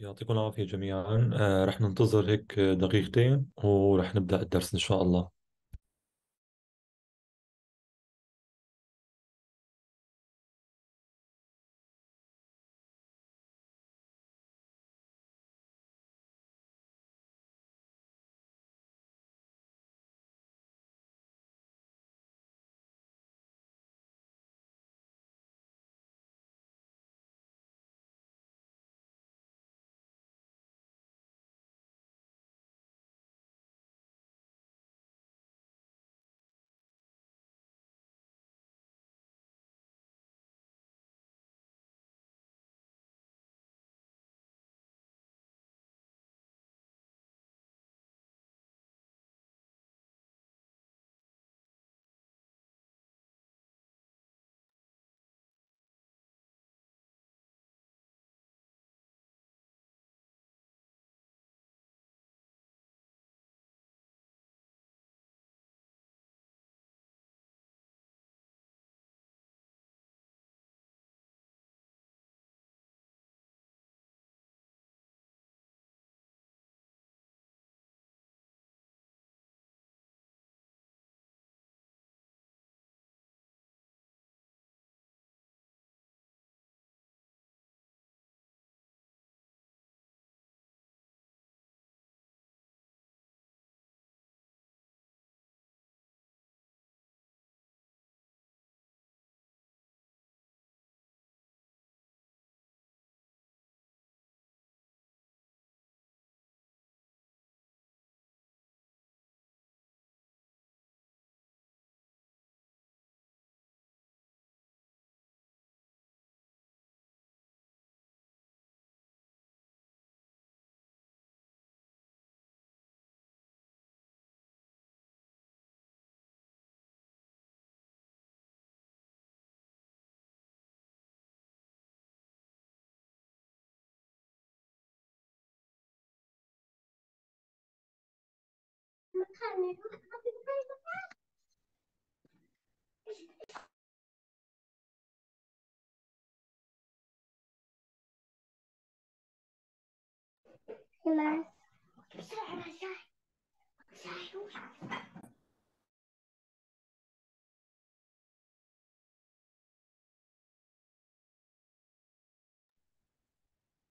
يعطيكم العافية جميعا آه رح ننتظر هيك دقيقتين ورح نبدأ الدرس إن شاء الله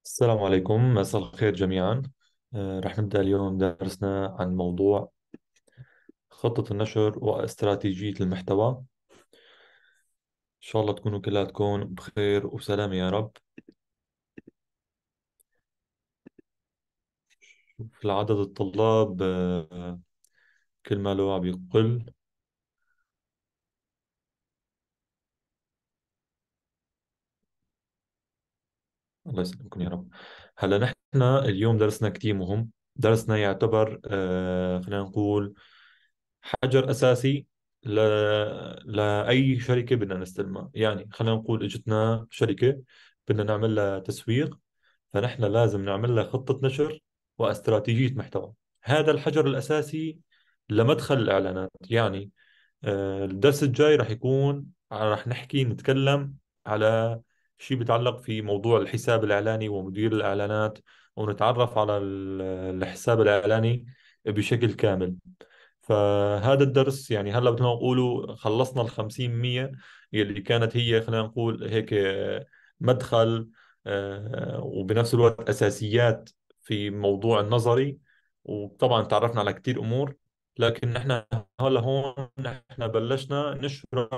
السلام عليكم مساء الخير جميعا آه، رح نبدأ اليوم درسنا عن موضوع خطة النشر واستراتيجية المحتوى إن شاء الله تكونوا كلاتكم بخير وسلامة يا رب شوف العدد الطلاب آه، كل ما له عم يقل الله يسلمكم يا رب هلا نحن اليوم درسنا كتير مهم درسنا يعتبر آه، خلينا نقول حجر اساسي ل... لاي شركه بدنا نستلمها يعني خلينا نقول اجتنا شركه بدنا نعمل لها تسويق فنحن لازم نعمل لها خطه نشر واستراتيجيه محتوى هذا الحجر الاساسي لمدخل الاعلانات يعني آه، الدرس الجاي رح يكون رح نحكي نتكلم على شيء بيتعلق في موضوع الحساب الاعلاني ومدير الاعلانات ونتعرف على الحساب الاعلاني بشكل كامل فهذا الدرس يعني هلا مثل ما نقولوا خلصنا ال 50 100 اللي كانت هي خلينا نقول هيك مدخل آه، وبنفس الوقت اساسيات في موضوع النظري وطبعا تعرفنا على كثير امور لكن نحن هلا هون نحن بلشنا نشرح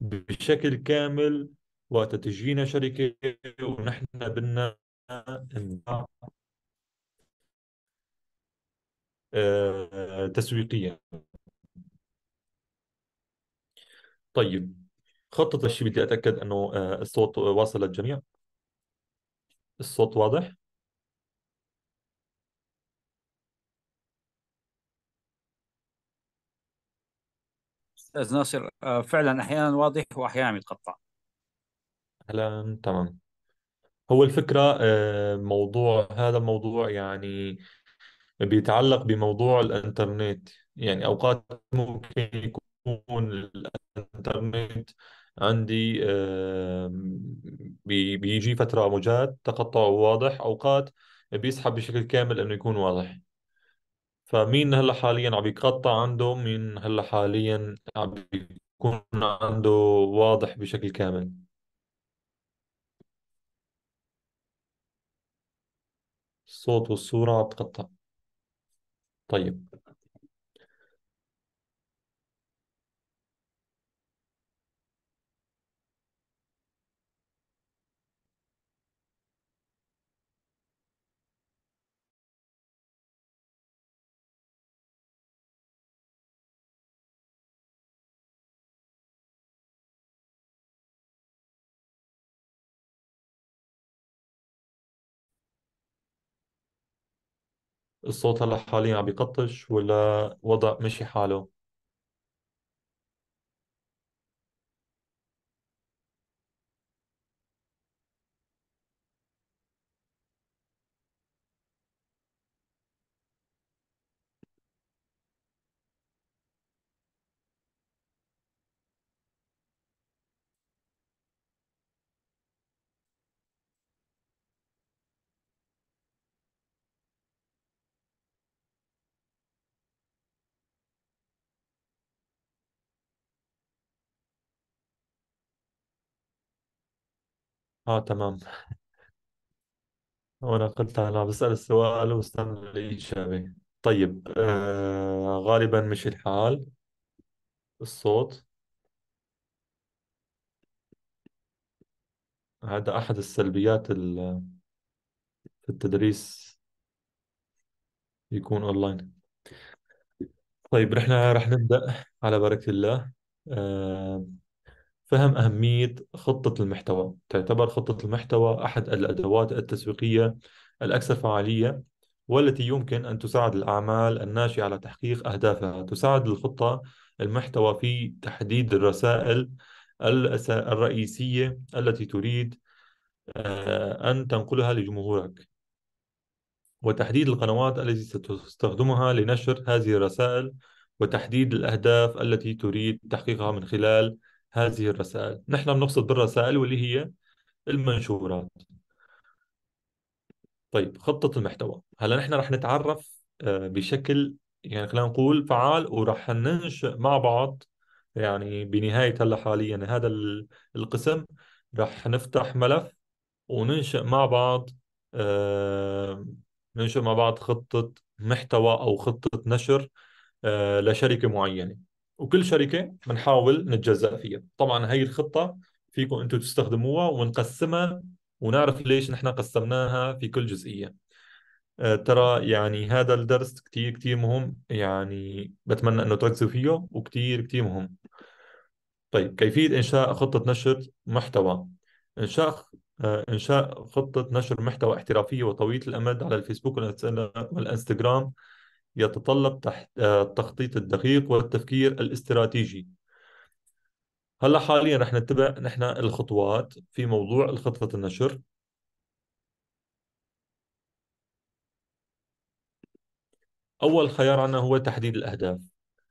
بشكل كامل وقت تجينا شركه ونحن بدنا آه، تسويقيا طيب خطط طيب. الشيء بدي أتأكد أنه آه، الصوت واصل للجميع الصوت واضح استاذ ناصر آه، فعلا احيانا واضح واحيانا يتقطع اهلا تمام هو الفكرة موضوع هذا الموضوع يعني بيتعلق بموضوع الانترنت يعني اوقات ممكن يكون الانترنت عندي بيجي فتره موجات تقطعه واضح اوقات بيسحب بشكل كامل انه يكون واضح فمين هلا حاليا عم يقطع عنده مين هلا حاليا عم يكون عنده واضح بشكل كامل الصوت والصورة عم تقطع طيب الصوت هلا حاليا عم بيقطش ولا وضع مشي حاله اه تمام وانا قلت انا بسأل السؤال واستنى الإجابة طيب آه غالبا مش الحال الصوت هذا أحد السلبيات في التدريس يكون أونلاين طيب رحنا رح نبدأ على بركة الله آه فهم أهمية خطة المحتوى تعتبر خطة المحتوى أحد الأدوات التسويقية الأكثر فعالية والتي يمكن أن تساعد الأعمال الناشئة على تحقيق أهدافها تساعد الخطة المحتوى في تحديد الرسائل الرئيسية التي تريد آه، أن تنقلها لجمهورك وتحديد القنوات التي ستستخدمها لنشر هذه الرسائل وتحديد الأهداف التي تريد تحقيقها من خلال هذه الرسائل نحن بنقصد بالرسائل واللي هي المنشورات طيب خطة المحتوى هلا نحن رح نتعرف آه، بشكل يعني خلينا نقول فعال ورح ننشئ مع بعض يعني بنهاية هلا حاليا هذا القسم رح نفتح ملف وننشئ مع بعض آه، ننشئ مع بعض خطة محتوى أو خطة نشر آه، لشركة معينة وكل شركه بنحاول نتجزا فيها طبعا هي الخطه فيكم انتم تستخدموها ونقسمها ونعرف ليش نحن قسمناها في كل جزئيه آه، ترى يعني هذا الدرس كتير كتير مهم يعني بتمنى انه تركزوا فيه وكتير كتير مهم طيب كيفية إنشاء خطة نشر محتوى إنشاء آه، إنشاء خطة نشر محتوى احترافية وطويلة الأمد على الفيسبوك والإنستغرام يتطلب تحت التخطيط آه، الدقيق والتفكير الاستراتيجي هلا حاليا رح نتبع نحن الخطوات في موضوع الخطة النشر أول خيار عنا هو تحديد الأهداف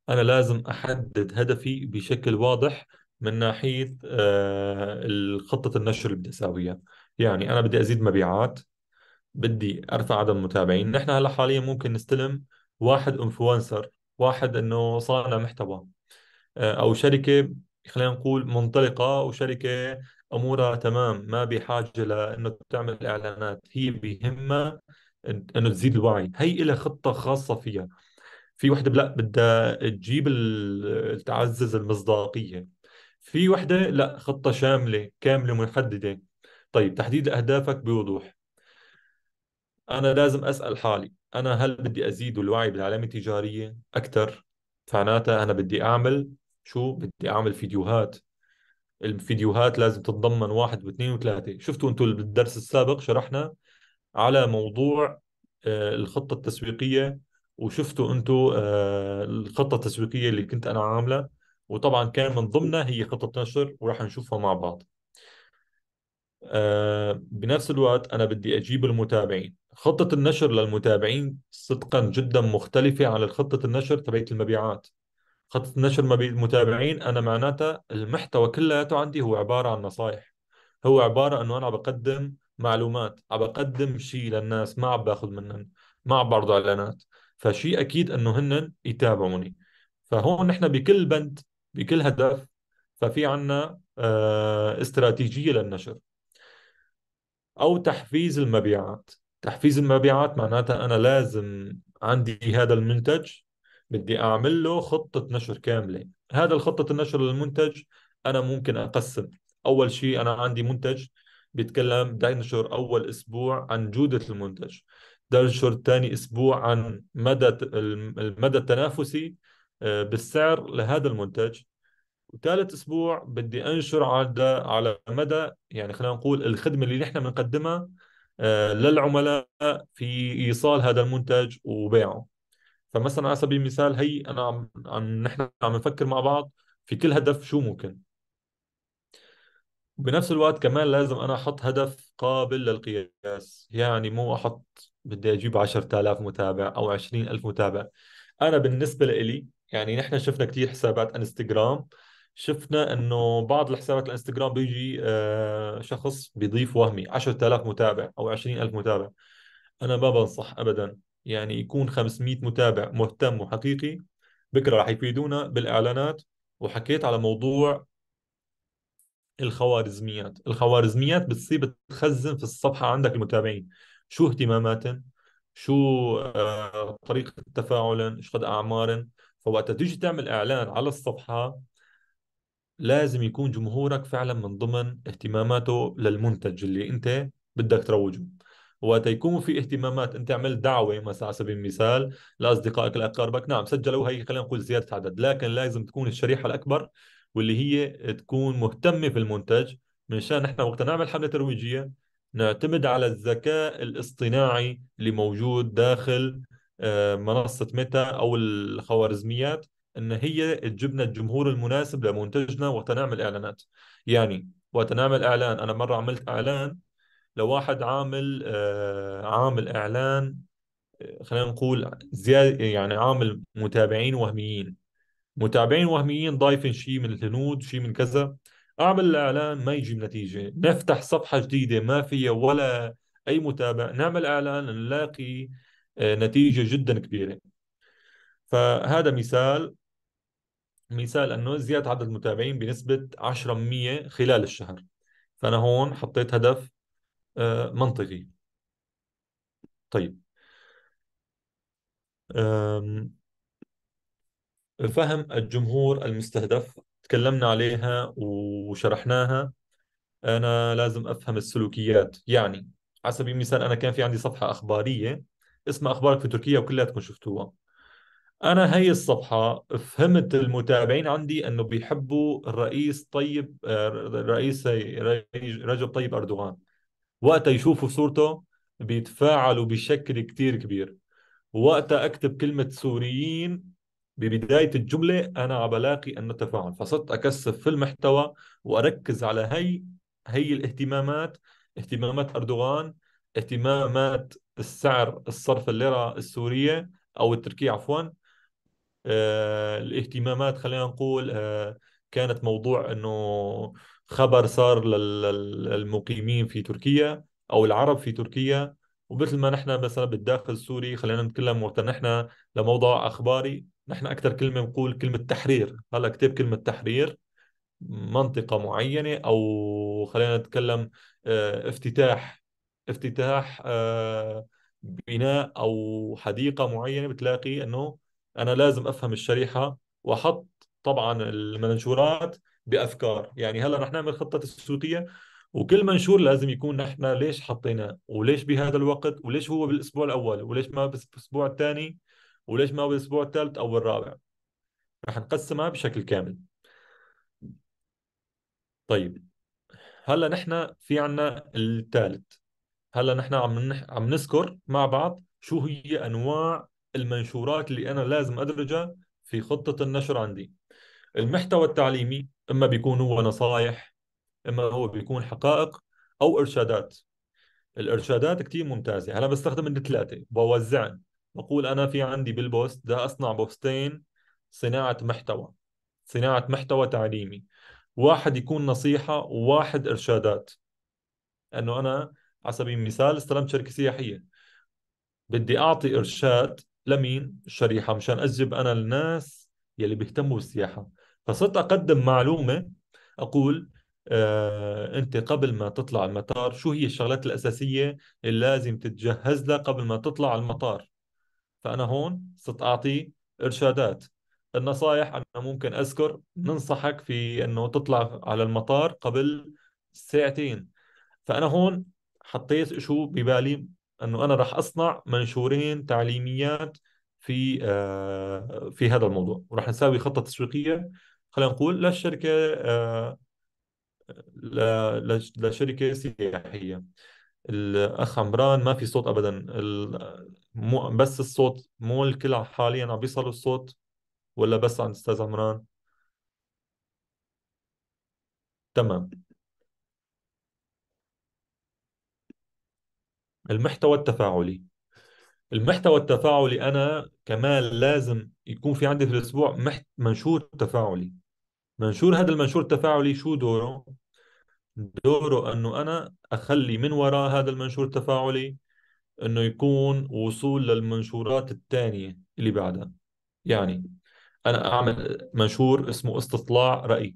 أنا لازم أحدد هدفي بشكل واضح من ناحية آه، خطة النشر اللي بدي أساويها يعني أنا بدي أزيد مبيعات بدي أرفع عدد المتابعين نحن هلا حاليا ممكن نستلم واحد انفلونسر واحد انه صانع محتوى آه، او شركه خلينا نقول منطلقه وشركه امورها تمام ما بحاجه لانه تعمل اعلانات هي بهمها انه تزيد الوعي هي لها خطه خاصه فيها في وحده لا بدها تجيب تعزز المصداقيه في وحده لا خطه شامله كامله محدده طيب تحديد اهدافك بوضوح انا لازم اسال حالي انا هل بدي ازيد الوعي بالعلامه التجاريه اكثر فعناتها انا بدي اعمل شو بدي اعمل فيديوهات الفيديوهات لازم تتضمن واحد واثنين وثلاثه شفتوا انتم بالدرس السابق شرحنا على موضوع آه، الخطه التسويقيه وشفتوا انتم آه، الخطه التسويقيه اللي كنت انا عاملها وطبعا كان من ضمنها هي خطه نشر وراح نشوفها مع بعض بنفس الوقت أنا بدي أجيب المتابعين خطة النشر للمتابعين صدقا جدا مختلفة عن خطة النشر تبعت المبيعات خطة النشر المتابعين أنا معناتها المحتوى كلياته عندي هو عبارة عن نصائح هو عبارة أنه أنا عم بقدم معلومات عم بقدم شيء للناس ما عم باخذ منهم ما عم بعرض إعلانات فشيء أكيد أنه هن يتابعوني فهون نحن بكل بند بكل هدف ففي عنا آه، استراتيجية للنشر او تحفيز المبيعات تحفيز المبيعات معناتها انا لازم عندي هذا المنتج بدي اعمل له خطه نشر كامله هذا الخطه النشر للمنتج انا ممكن اقسم اول شيء انا عندي منتج بيتكلم بدي انشر اول اسبوع عن جوده المنتج بدي انشر ثاني اسبوع عن مدى المدى التنافسي آه، بالسعر لهذا المنتج وثالث اسبوع بدي انشر على على مدى يعني خلينا نقول الخدمه اللي نحن بنقدمها آه، للعملاء في ايصال هذا المنتج وبيعه فمثلا على سبيل المثال هي انا عم, عم نحن عم نفكر مع بعض في كل هدف شو ممكن بنفس الوقت كمان لازم انا احط هدف قابل للقياس يعني مو احط بدي اجيب 10000 متابع او 20000 متابع انا بالنسبه لي يعني نحن شفنا كثير حسابات انستغرام شفنا انه بعض الحسابات الانستغرام بيجي آه، شخص بيضيف وهمي 10000 متابع او 20000 متابع انا ما بنصح ابدا يعني يكون 500 متابع مهتم وحقيقي بكره راح يفيدونا بالاعلانات وحكيت على موضوع الخوارزميات الخوارزميات بتصير بتخزن في الصفحه عندك المتابعين شو اهتمامات شو آه، طريقه تفاعل شو قد اعمار فوقت تيجي تعمل اعلان على الصفحه لازم يكون جمهورك فعلا من ضمن اهتماماته للمنتج اللي انت بدك تروجه وقت يكون في اهتمامات انت عملت دعوه مثلا على سبيل المثال لاصدقائك لاقاربك نعم سجلوا هي خلينا نقول زياده عدد لكن لازم تكون الشريحه الاكبر واللي هي تكون مهتمه في المنتج منشان نحن وقت نعمل حمله ترويجيه نعتمد على الذكاء الاصطناعي اللي موجود داخل آه، منصه ميتا او الخوارزميات ان هي تجبنا الجمهور المناسب لمنتجنا وقت نعمل اعلانات يعني وقت نعمل اعلان انا مره عملت اعلان لواحد عامل آه، عامل اعلان آه، خلينا نقول زياده يعني عامل متابعين وهميين متابعين وهميين ضايفين شيء من الهنود شيء من كذا اعمل الاعلان ما يجيب نتيجه نفتح صفحه جديده ما فيها ولا اي متابع نعمل اعلان نلاقي آه، نتيجه جدا كبيره فهذا مثال مثال انه زياده عدد المتابعين بنسبه 10% خلال الشهر فانا هون حطيت هدف آه، منطقي طيب فهم الجمهور المستهدف تكلمنا عليها وشرحناها انا لازم افهم السلوكيات يعني على سبيل المثال انا كان في عندي صفحه اخباريه اسمها اخبارك في تركيا وكلياتكم شفتوها انا هي الصفحه فهمت المتابعين عندي انه بيحبوا الرئيس طيب الرئيس آه، رجب طيب اردوغان وقتها يشوفوا صورته بيتفاعلوا بشكل كتير كبير وقتها اكتب كلمه سوريين ببدايه الجمله انا عم بلاقي انه تفاعل فصرت اكثف في المحتوى واركز على هي هي الاهتمامات اهتمامات اردوغان اهتمامات السعر الصرف الليره السوريه او التركيه عفوا آه، الاهتمامات خلينا نقول آه، كانت موضوع انه خبر صار للمقيمين في تركيا او العرب في تركيا ومثل ما نحن مثلا بالداخل السوري خلينا نتكلم وقت نحن لموضوع اخباري نحن اكثر كلمه بنقول كلمه تحرير هلا كتاب كلمه تحرير منطقه معينه او خلينا نتكلم آه، افتتاح افتتاح بناء او حديقه معينه بتلاقي انه انا لازم افهم الشريحه واحط طبعا المنشورات بافكار يعني هلا رح نعمل خطه تسويقيه وكل منشور لازم يكون نحن ليش حطيناه وليش بهذا الوقت وليش هو بالاسبوع الاول وليش ما بالاسبوع الثاني وليش ما بالاسبوع الثالث او الرابع رح نقسمها بشكل كامل طيب هلا نحن في عنا الثالث هلا نحن عم عم نذكر مع بعض شو هي انواع المنشورات اللي انا لازم ادرجها في خطه النشر عندي المحتوى التعليمي اما بيكون هو نصائح اما هو بيكون حقائق او ارشادات الارشادات كتير ممتازه انا بستخدم الثلاثه بوزع بقول انا في عندي بالبوست ده اصنع بوستين صناعه محتوى صناعه محتوى تعليمي واحد يكون نصيحه وواحد ارشادات انه انا على سبيل المثال استلمت شركه سياحيه بدي اعطي ارشاد لمين الشريحه مشان اجذب انا الناس يلي بيهتموا بالسياحه فصرت اقدم معلومه اقول آه، انت قبل ما تطلع المطار شو هي الشغلات الاساسيه اللي لازم تتجهز لها قبل ما تطلع المطار فانا هون صرت اعطي ارشادات النصائح انا ممكن اذكر ننصحك في انه تطلع على المطار قبل ساعتين فانا هون حطيت شو ببالي انه انا راح اصنع منشورين تعليميات في آه، في هذا الموضوع وراح نساوي خطه تسويقيه خلينا نقول للشركه آه، لشركه سياحيه الاخ عمران ما في صوت ابدا بس الصوت مو الكل حاليا عم بيصلوا الصوت ولا بس عند استاذ عمران تمام المحتوى التفاعلي المحتوى التفاعلي انا كمان لازم يكون في عندي في الاسبوع محت... منشور تفاعلي منشور هذا المنشور التفاعلي شو دوره دوره انه انا اخلي من وراء هذا المنشور التفاعلي انه يكون وصول للمنشورات الثانيه اللي بعدها يعني انا اعمل منشور اسمه استطلاع راي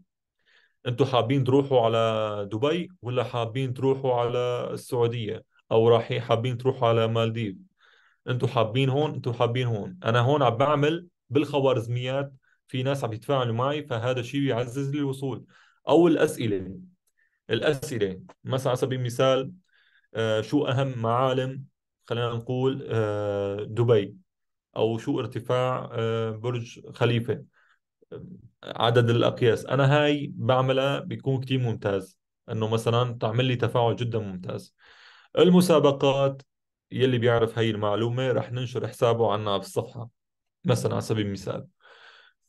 انتم حابين تروحوا على دبي ولا حابين تروحوا على السعوديه او رايحين إيه، حابين تروحوا على مالديف انتم حابين هون انتم حابين هون انا هون عم بعمل بالخوارزميات في ناس عم يتفاعلوا معي فهذا الشيء بيعزز لي الوصول او الاسئله الاسئله مثلا على سبيل المثال آه شو اهم معالم خلينا نقول آه دبي او شو ارتفاع آه برج خليفه عدد الاقياس انا هاي بعملها بيكون كتير ممتاز انه مثلا تعمل لي تفاعل جدا ممتاز المسابقات يلي بيعرف هي المعلومه رح ننشر حسابه عنا بالصفحه مثلا على سبيل المثال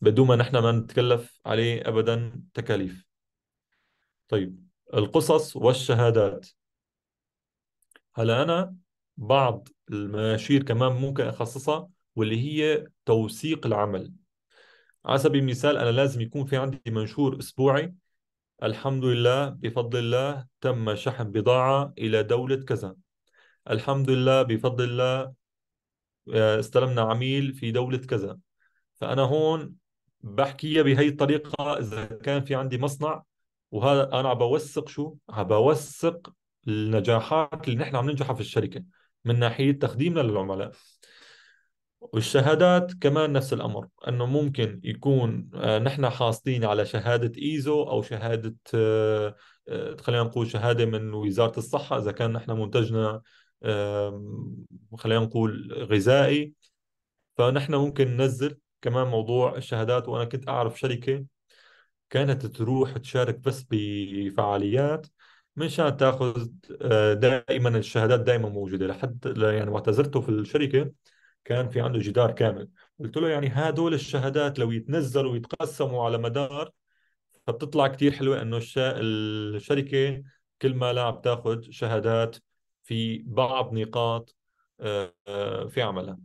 بدون ما نحن ما نتكلف عليه ابدا تكاليف طيب القصص والشهادات هلا انا بعض المشير كمان ممكن اخصصها واللي هي توثيق العمل على سبيل المثال انا لازم يكون في عندي منشور اسبوعي الحمد لله بفضل الله تم شحن بضاعة إلى دولة كذا الحمد لله بفضل الله آه، استلمنا عميل في دولة كذا فأنا هون بحكيها بهي الطريقة إذا كان في عندي مصنع وهذا أنا بوثق شو؟ بوثق النجاحات اللي نحن عم ننجحها في الشركة من ناحية تخديمنا للعملاء والشهادات كمان نفس الامر انه ممكن يكون آه، نحن حاصلين على شهاده ايزو او شهاده آه، آه، خلينا نقول شهاده من وزاره الصحه اذا كان نحن منتجنا خلينا نقول غذائي فنحن ممكن ننزل كمان موضوع الشهادات وانا كنت اعرف شركه كانت تروح تشارك بس بفعاليات مشان تاخذ دائما الشهادات دائما موجوده لحد يعني واعتذرته في الشركه كان في عنده جدار كامل قلت له يعني هدول الشهادات لو يتنزلوا ويتقسموا على مدار فبتطلع كتير حلوه انه الشركه كل ما لا عم تاخذ شهادات في بعض نقاط آه، في عملها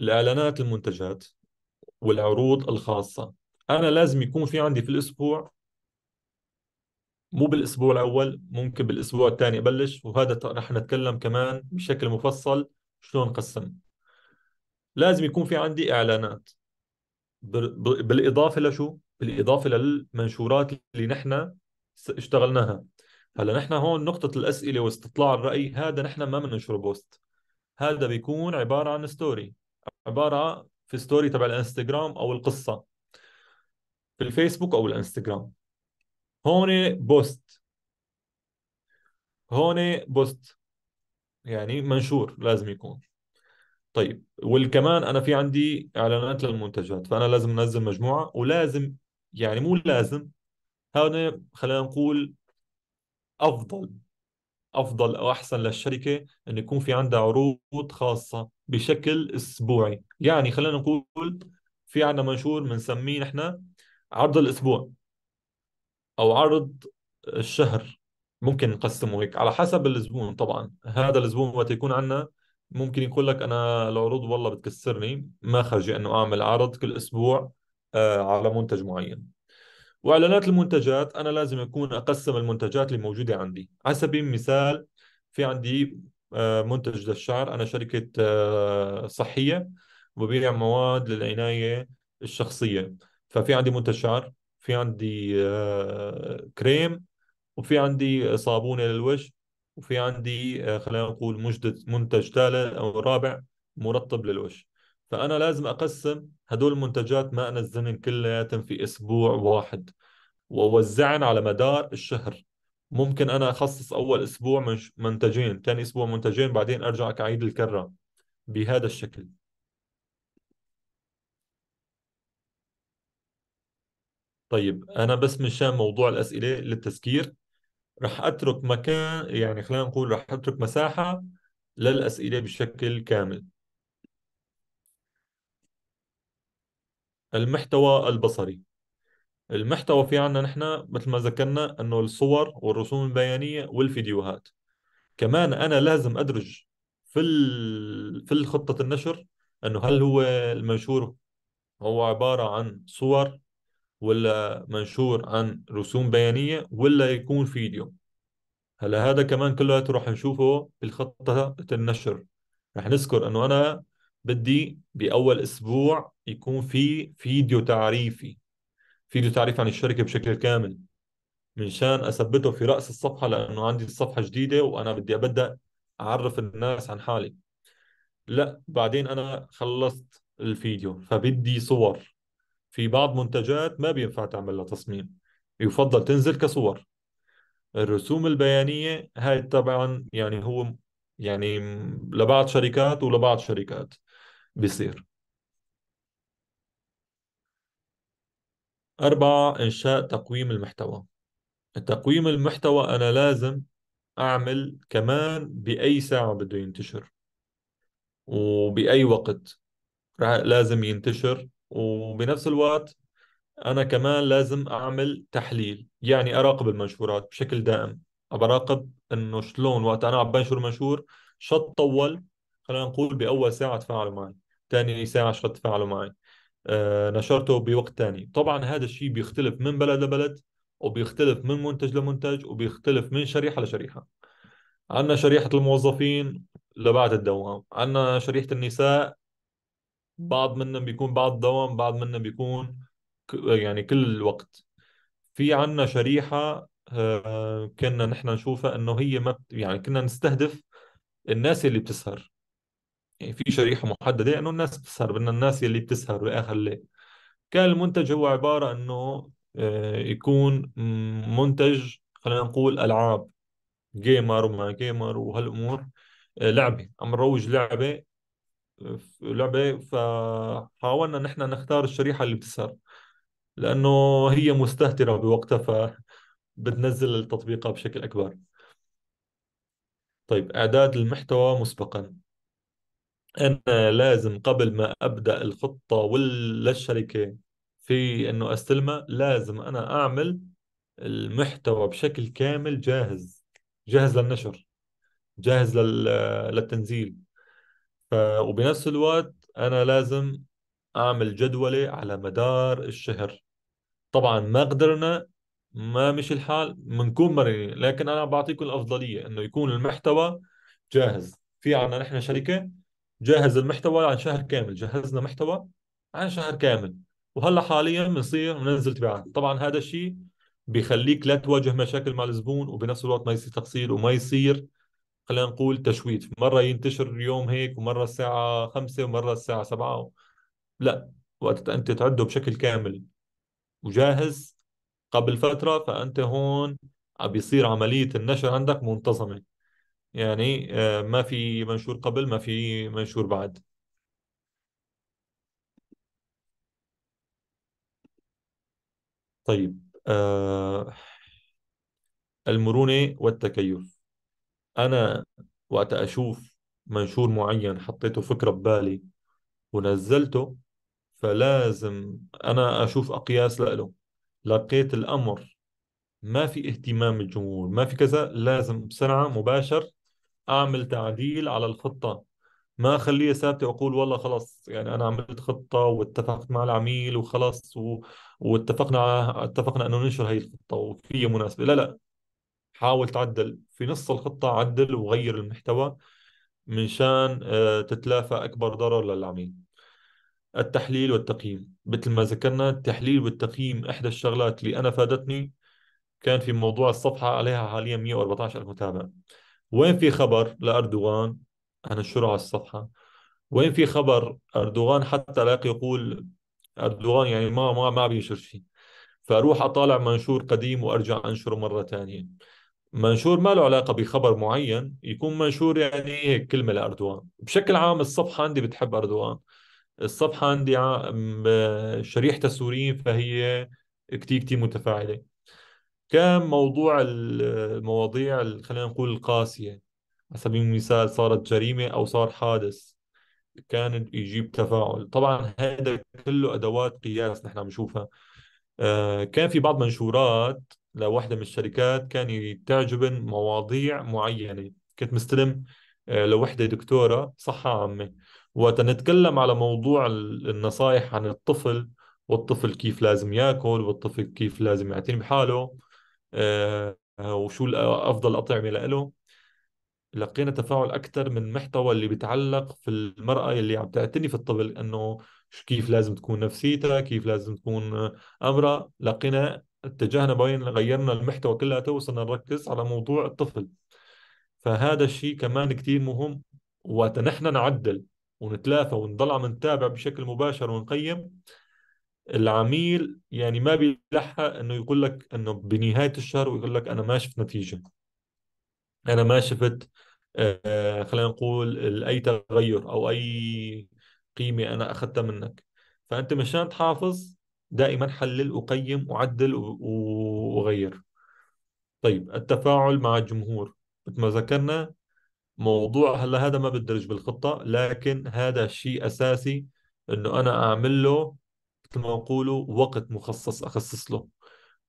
الاعلانات المنتجات والعروض الخاصه انا لازم يكون في عندي في الاسبوع مو بالاسبوع الاول ممكن بالاسبوع الثاني ابلش وهذا رح نتكلم كمان بشكل مفصل شلون قسم لازم يكون في عندي اعلانات بالاضافه لشو بالاضافه للمنشورات اللي نحن اشتغلناها هلا نحن هون نقطة الأسئلة واستطلاع الرأي هذا نحن ما بننشر بوست هذا بيكون عبارة عن ستوري عبارة في ستوري تبع الانستغرام أو القصة في الفيسبوك أو الانستغرام هون بوست هون بوست يعني منشور لازم يكون طيب والكمان انا في عندي اعلانات للمنتجات فانا لازم انزل مجموعه ولازم يعني مو لازم هذا خلينا نقول افضل افضل او احسن للشركه ان يكون في عندها عروض خاصه بشكل اسبوعي يعني خلينا نقول في عندنا منشور بنسميه نحن عرض الاسبوع او عرض الشهر ممكن نقسمه هيك على حسب الزبون طبعا هذا الزبون وقت يكون عندنا ممكن يقول لك انا العروض والله بتكسرني ما خرجي انه اعمل عرض كل اسبوع آه، على منتج معين واعلانات المنتجات انا لازم اكون اقسم المنتجات اللي موجوده عندي على سبيل المثال في عندي آه، منتج للشعر انا شركه آه، صحيه وببيع مواد للعنايه الشخصيه ففي عندي منتج شعر في عندي كريم وفي عندي صابونه للوجه وفي عندي آه، خلينا نقول مجدد منتج ثالث او رابع مرطب للوجه فانا لازم اقسم هدول المنتجات ما انزلهم كلياتهم في اسبوع واحد ووزعن على مدار الشهر ممكن انا اخصص اول اسبوع من منتجين ثاني اسبوع منتجين بعدين ارجع اعيد الكره بهذا الشكل طيب انا بس مشان موضوع الاسئله للتذكير رح اترك مكان يعني خلينا نقول رح اترك مساحه للاسئله بشكل كامل المحتوى البصري المحتوى في عنا نحن مثل ما ذكرنا انه الصور والرسوم البيانيه والفيديوهات كمان انا لازم ادرج في في خطه النشر انه هل هو المنشور هو عباره عن صور ولا منشور عن رسوم بيانية ولا يكون فيديو هلا هذا كمان كلياته رح نشوفه بالخطة النشر رح نذكر انه انا بدي باول اسبوع يكون في فيديو تعريفي فيديو تعريف عن الشركة بشكل كامل منشان اثبته في راس الصفحة لانه عندي الصفحة جديدة وانا بدي ابدا اعرف الناس عن حالي لا بعدين انا خلصت الفيديو فبدي صور في بعض منتجات ما بينفع تعمل لها تصميم يفضل تنزل كصور الرسوم البيانية هاي طبعا يعني هو يعني لبعض شركات ولبعض شركات بيصير أربعة إنشاء تقويم المحتوى تقويم المحتوى أنا لازم أعمل كمان بأي ساعة بده ينتشر وبأي وقت لازم ينتشر وبنفس الوقت انا كمان لازم اعمل تحليل يعني اراقب المنشورات بشكل دائم براقب انه شلون وقت انا عم بنشر منشور شط طول خلينا نقول باول ساعه تفاعلوا معي ثاني ساعه شط تفاعلوا معي آه نشرته بوقت ثاني طبعا هذا الشيء بيختلف من بلد لبلد وبيختلف من منتج لمنتج وبيختلف من شريحه لشريحه عندنا شريحه الموظفين لبعد الدوام عندنا شريحه النساء بعض منهم بيكون بعض دوام بعض منهم بيكون يعني كل الوقت في عنا شريحة آه، كنا نحن نشوفها انه هي ما يعني كنا نستهدف الناس اللي بتسهر يعني في شريحة محددة انه الناس بتسهر بدنا الناس اللي بتسهر باخر الليل كان المنتج هو عبارة انه آه، يكون منتج خلينا نقول العاب جيمر وما جيمر وهالامور آه، لعبة عم نروج لعبة لعبه فحاولنا نحن نختار الشريحه اللي بتسهر لانه هي مستهتره بوقتها ف بتنزل التطبيقه بشكل اكبر طيب اعداد المحتوى مسبقا انا لازم قبل ما ابدا الخطه للشركه في انه استلمها لازم انا اعمل المحتوى بشكل كامل جاهز جاهز للنشر جاهز للتنزيل ف... وبنفس الوقت انا لازم اعمل جدولة على مدار الشهر طبعا ما قدرنا ما مشي الحال بنكون مرنين لكن انا بعطيكم الافضليه انه يكون المحتوى جاهز في عنا نحن شركه جاهز المحتوى عن شهر كامل جهزنا محتوى عن شهر كامل وهلا حاليا بنصير بننزل تبعات طبعا هذا الشيء بيخليك لا تواجه مشاكل مع الزبون وبنفس الوقت ما يصير تقصير وما يصير خلينا نقول تشويت مرة ينتشر اليوم هيك ومرة الساعة خمسة ومرة الساعة سبعة لا وقت أنت تعده بشكل كامل وجاهز قبل فترة فأنت هون عم بيصير عملية النشر عندك منتظمة يعني آه، ما في منشور قبل ما في منشور بعد طيب آه، المرونة والتكيف انا وقت اشوف منشور معين حطيته فكره ببالي ونزلته فلازم انا اشوف اقياس له لقيت الامر ما في اهتمام الجمهور ما في كذا لازم بسرعه مباشر اعمل تعديل على الخطه ما اخليها ثابته واقول والله خلص يعني انا عملت خطه واتفقت مع العميل وخلص و... واتفقنا اتفقنا انه ننشر هي الخطه وفي مناسبه لا لا حاول تعدل في نص الخطه عدل وغير المحتوى من شان آه، تتلافى اكبر ضرر للعميل التحليل والتقييم مثل ما ذكرنا التحليل والتقييم احدى الشغلات اللي انا فادتني كان في موضوع الصفحه عليها حاليا 114 الف متابع وين في خبر لاردوغان أنا على الصفحه وين في خبر اردوغان حتى لاقي يقول اردوغان يعني ما ما ما بينشر شيء فاروح اطالع منشور قديم وارجع انشره مره ثانيه منشور ما له علاقه بخبر معين يكون منشور يعني هيك كلمه لاردوان بشكل عام الصفحه عندي بتحب اردوان الصفحه عندي شريحه السوريين فهي كتير كتير متفاعله كان موضوع المواضيع خلينا نقول القاسيه على سبيل المثال صارت جريمه او صار حادث كان يجيب تفاعل طبعا هذا كله ادوات قياس نحن عم نشوفها آه، كان في بعض منشورات لوحده من الشركات كان تعجبن مواضيع معينه كنت مستلم آه، لوحده دكتوره صحه عامه وقت نتكلم على موضوع النصائح عن الطفل والطفل كيف لازم ياكل والطفل كيف لازم يعتني بحاله آه، وشو افضل اطعمه له لقينا تفاعل اكثر من محتوى اللي بتعلق في المراه اللي عم تعتني في الطفل انه كيف لازم تكون نفسيتها كيف لازم تكون امرها لقينا اتجهنا باين غيرنا المحتوى كلياته وصرنا نركز على موضوع الطفل فهذا الشيء كمان كثير مهم وقت نحن نعدل ونتلافى ونضل عم نتابع بشكل مباشر ونقيم العميل يعني ما بيلحق انه يقول لك انه بنهايه الشهر ويقول لك انا ما شفت نتيجه انا ما شفت آه، خلينا نقول اي تغير او اي قيمه انا اخذتها منك فانت مشان تحافظ دائما حلل أقيم أعدل وأغير طيب التفاعل مع الجمهور مثل ما ذكرنا موضوع هلا هذا ما بدرج بالخطة لكن هذا شيء أساسي إنه أنا أعمل له مثل ما بقولوا وقت مخصص أخصص له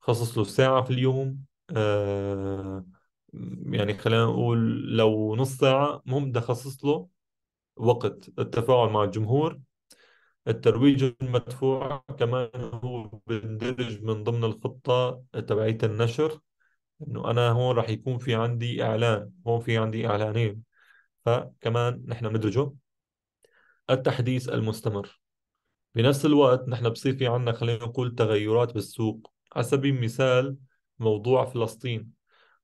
خصص له ساعة في اليوم آه يعني خلينا نقول لو نص ساعة مهم بدي أخصص له وقت التفاعل مع الجمهور الترويج المدفوع كمان هو بندرج من ضمن الخطة تبعية النشر انه انا هون راح يكون في عندي اعلان هون في عندي اعلانين فكمان نحن ندرجه التحديث المستمر بنفس الوقت نحن بصير في عندنا خلينا نقول تغيرات بالسوق على سبيل المثال موضوع فلسطين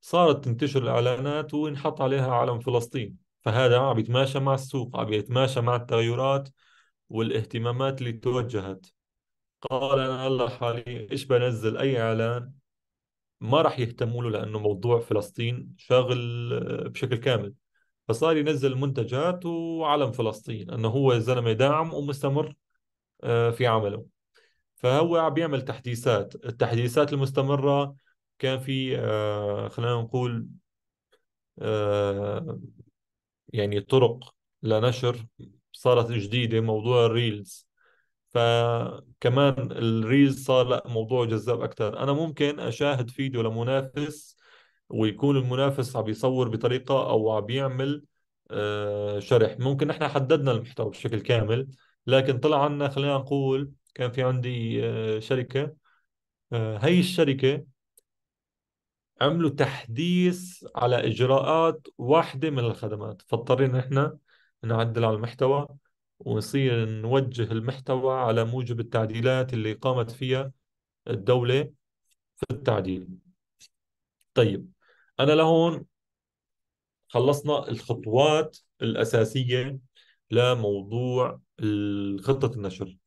صارت تنتشر الاعلانات وينحط عليها علم فلسطين فهذا عم يتماشى مع السوق عم يتماشى مع التغيرات والاهتمامات اللي توجهت قال انا هلا حالي ايش بنزل اي اعلان ما راح يهتموا له لانه موضوع فلسطين شاغل آه، بشكل كامل فصار ينزل منتجات وعلم فلسطين انه هو زلمه داعم ومستمر آه، في عمله فهو عم بيعمل تحديثات التحديثات المستمره كان في آه، خلينا نقول يعني طرق لنشر صارت جديده موضوع الريلز فكمان الريلز صار لا موضوع جذاب اكثر انا ممكن اشاهد فيديو لمنافس ويكون المنافس عم يصور بطريقه او عم يعمل آه، شرح ممكن احنا حددنا المحتوى بشكل كامل لكن طلع عنا خلينا نقول كان في عندي آه، شركه هي آه، الشركه عملوا تحديث على اجراءات واحده من الخدمات فاضطرينا احنا نعدل على المحتوى ونصير نوجه المحتوى على موجب التعديلات اللي قامت فيها الدولة في التعديل طيب أنا لهون خلصنا الخطوات الأساسية لموضوع خطة النشر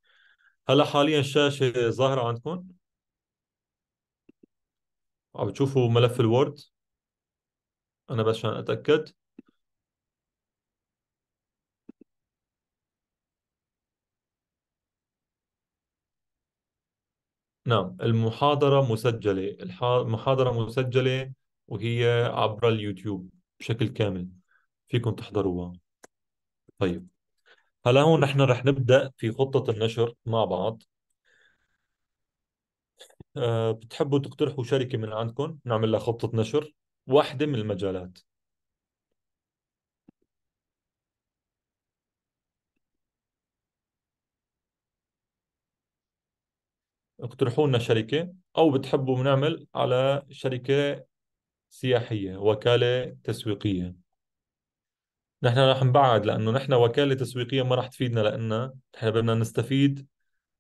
هلا حاليا الشاشة ظاهرة عندكم عم تشوفوا ملف الوورد أنا بس عشان أتأكد نعم المحاضرة مسجلة المحاضرة مسجلة وهي عبر اليوتيوب بشكل كامل فيكم تحضروها طيب هلا هون نحن رح نبدأ في خطة النشر مع بعض آه، بتحبوا تقترحوا شركة من عندكم نعمل لها خطة نشر واحدة من المجالات اقترحوا لنا شركه او بتحبوا نعمل على شركه سياحيه وكاله تسويقيه نحن رح نبعد لانه نحن وكاله تسويقيه ما رح تفيدنا لان نحن بدنا نستفيد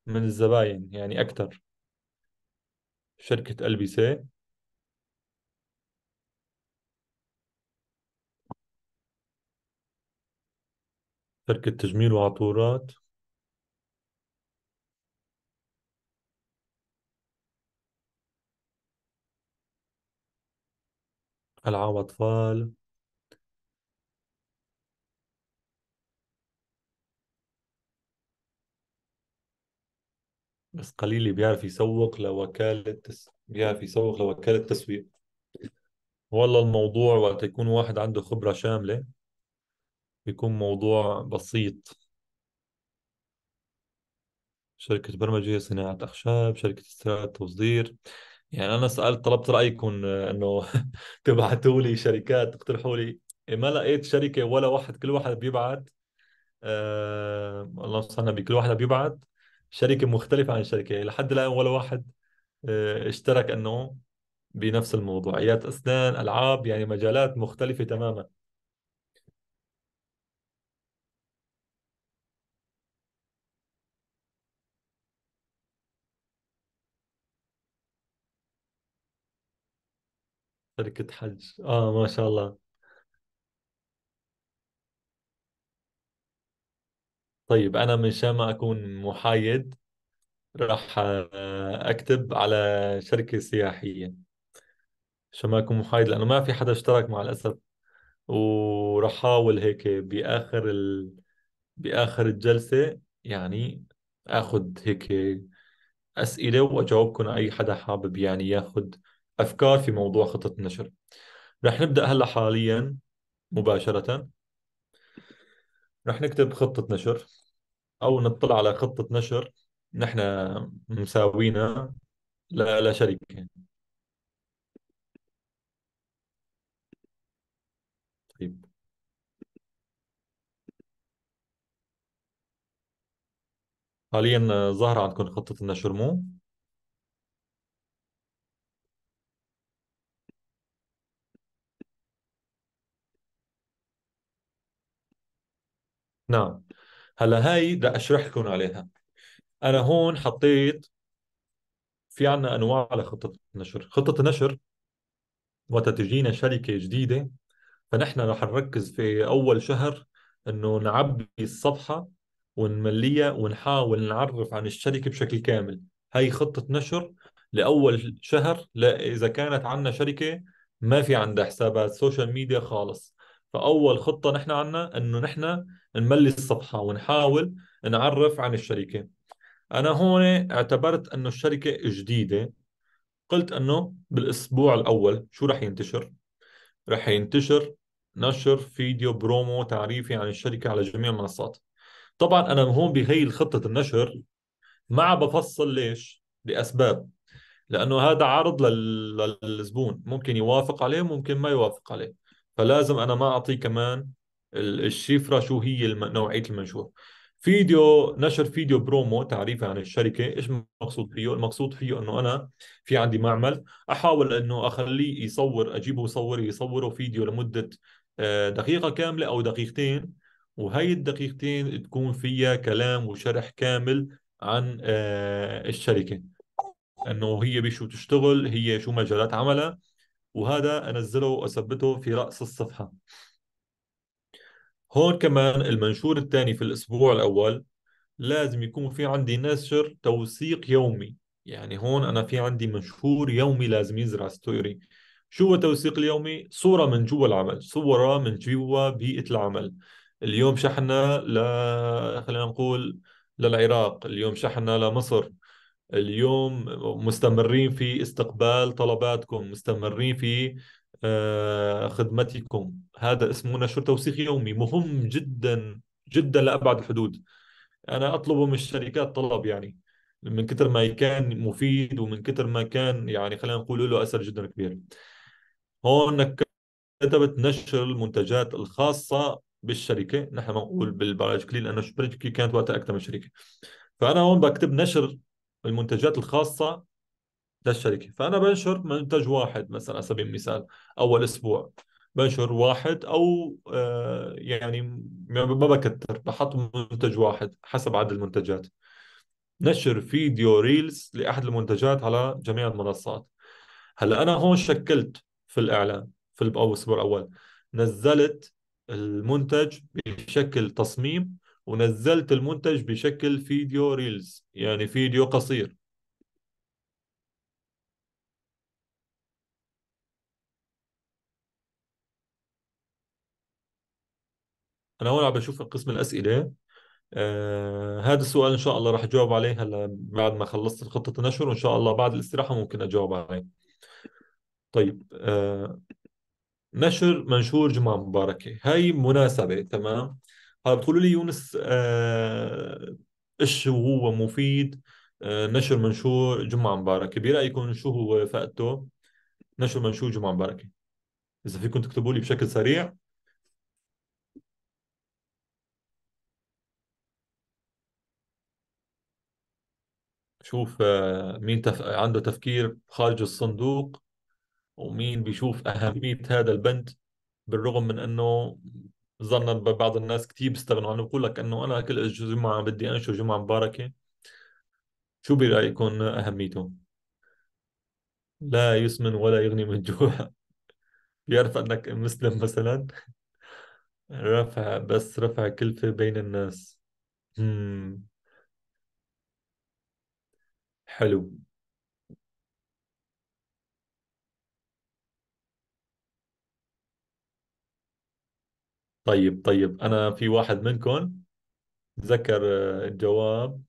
من الزباين يعني اكثر شركه البسه شركه تجميل وعطورات ألعاب أطفال بس قليل اللي بيعرف يسوق لوكالة تس... بيعرف يسوق لوكالة تسويق والله الموضوع وقت يكون واحد عنده خبرة شاملة بيكون موضوع بسيط شركة برمجة صناعة أخشاب شركة استيراد تصدير يعني انا سالت طلبت رايكم آه، انه تبعتوا لي شركات تقترحوا لي إيه، ما لقيت شركه ولا واحد كل واحد بيبعت أه... الله صحنا بكل واحد بيبعت شركه مختلفه عن الشركه يعني لحد الان ولا واحد آه، اشترك انه بنفس الموضوع عيادات اسنان العاب يعني مجالات مختلفه تماما شركة حج اه ما شاء الله طيب انا من شان ما اكون محايد راح آه، اكتب على شركة سياحية عشان ما اكون محايد لانه ما في حدا اشترك مع الاسف وراح احاول هيك باخر ال... باخر الجلسة يعني اخذ هيك اسئلة واجاوبكم اي حدا حابب يعني ياخذ افكار في موضوع خطه النشر رح نبدا هلا حاليا مباشره رح نكتب خطه نشر او نطلع على خطه نشر نحن مساوينا لشركه طيب حاليا ظاهرة عندكم خطة النشر مو؟ نعم هلا هاي بدي اشرح لكم عليها انا هون حطيت في عنا انواع لخطة النشر خطه النشر وقت تجينا شركه جديده فنحن رح نركز في اول شهر انه نعبي الصفحه ونمليها ونحاول نعرف عن الشركه بشكل كامل هاي خطه نشر لاول شهر لا اذا كانت عندنا شركه ما في عندها حسابات سوشيال ميديا خالص فاول خطه نحن عندنا انه نحن نملي الصفحه ونحاول نعرف عن الشركه انا هون اعتبرت انه الشركه جديده قلت انه بالاسبوع الاول شو رح ينتشر رح ينتشر نشر فيديو برومو تعريفي عن الشركه على جميع المنصات طبعا انا هون بهي الخطة النشر ما بفصل ليش لاسباب لانه هذا عرض للزبون ممكن يوافق عليه ممكن ما يوافق عليه فلازم انا ما اعطيه كمان الشفره شو هي نوعيه المنشور فيديو نشر فيديو برومو تعريف عن الشركه ايش المقصود فيه المقصود فيه انه انا في عندي معمل احاول انه اخليه يصور اجيبه يصور يصوره فيديو لمده آه، دقيقه كامله او دقيقتين وهي الدقيقتين تكون فيها كلام وشرح كامل عن آه، الشركه انه هي بشو تشتغل هي شو مجالات عملها وهذا انزله واثبته في راس الصفحه هون كمان المنشور الثاني في الاسبوع الاول لازم يكون في عندي نشر توثيق يومي يعني هون انا في عندي منشور يومي لازم يزرع ستوري شو هو التوثيق اليومي صوره من جوا العمل صوره من جوا بيئه العمل اليوم شحنا ل خلينا نقول للعراق اليوم شحنا لمصر اليوم مستمرين في استقبال طلباتكم مستمرين في آه، خدمتكم هذا اسمه نشر توثيق يومي مهم جدا جدا لأبعد الحدود أنا أطلبه من الشركات طلب يعني من كثر ما كان مفيد ومن كثر ما كان يعني خلينا نقول له أثر جدا كبير هون كتبت نشر المنتجات الخاصة بالشركة نحن بنقول بالبراجكلي لأنه كانت وقتها أكثر من شركة فأنا هون بكتب نشر المنتجات الخاصة للشركه فانا بنشر منتج واحد مثلا على سبيل المثال اول اسبوع بنشر واحد او آه، يعني ما بكتر بحط منتج واحد حسب عدد المنتجات نشر فيديو ريلز لاحد المنتجات على جميع المنصات هلا انا هون شكلت في الاعلان في الاسبوع الاول نزلت المنتج بشكل تصميم ونزلت المنتج بشكل فيديو ريلز يعني فيديو قصير انا هون عم بشوف قسم الاسئله آه هذا السؤال ان شاء الله راح اجاوب عليه هلا بعد ما خلصت خطه النشر وان شاء الله بعد الاستراحه ممكن اجاوب عليه طيب آه نشر منشور جمعه مباركه هاي مناسبه تمام هلا بتقولوا لي يونس آه ايش هو مفيد آه نشر منشور جمعه مباركه برايكم شو هو فائدته نشر منشور جمعه مباركه اذا فيكم تكتبوا لي بشكل سريع شوف آه، مين تف... عنده تفكير خارج الصندوق ومين بيشوف أهمية هذا البند بالرغم من أنه ظنا بعض الناس كثير بيستغنوا عنه بقول لك أنه أنا كل جمعة بدي أنشر جمعة مباركة شو برأيكم أهميته؟ لا يسمن ولا يغني من جوع بيعرف أنك مسلم مثلا رفع بس رفع كلفة بين الناس hmm. حلو طيب طيب أنا في واحد منكم ذكر آه، الجواب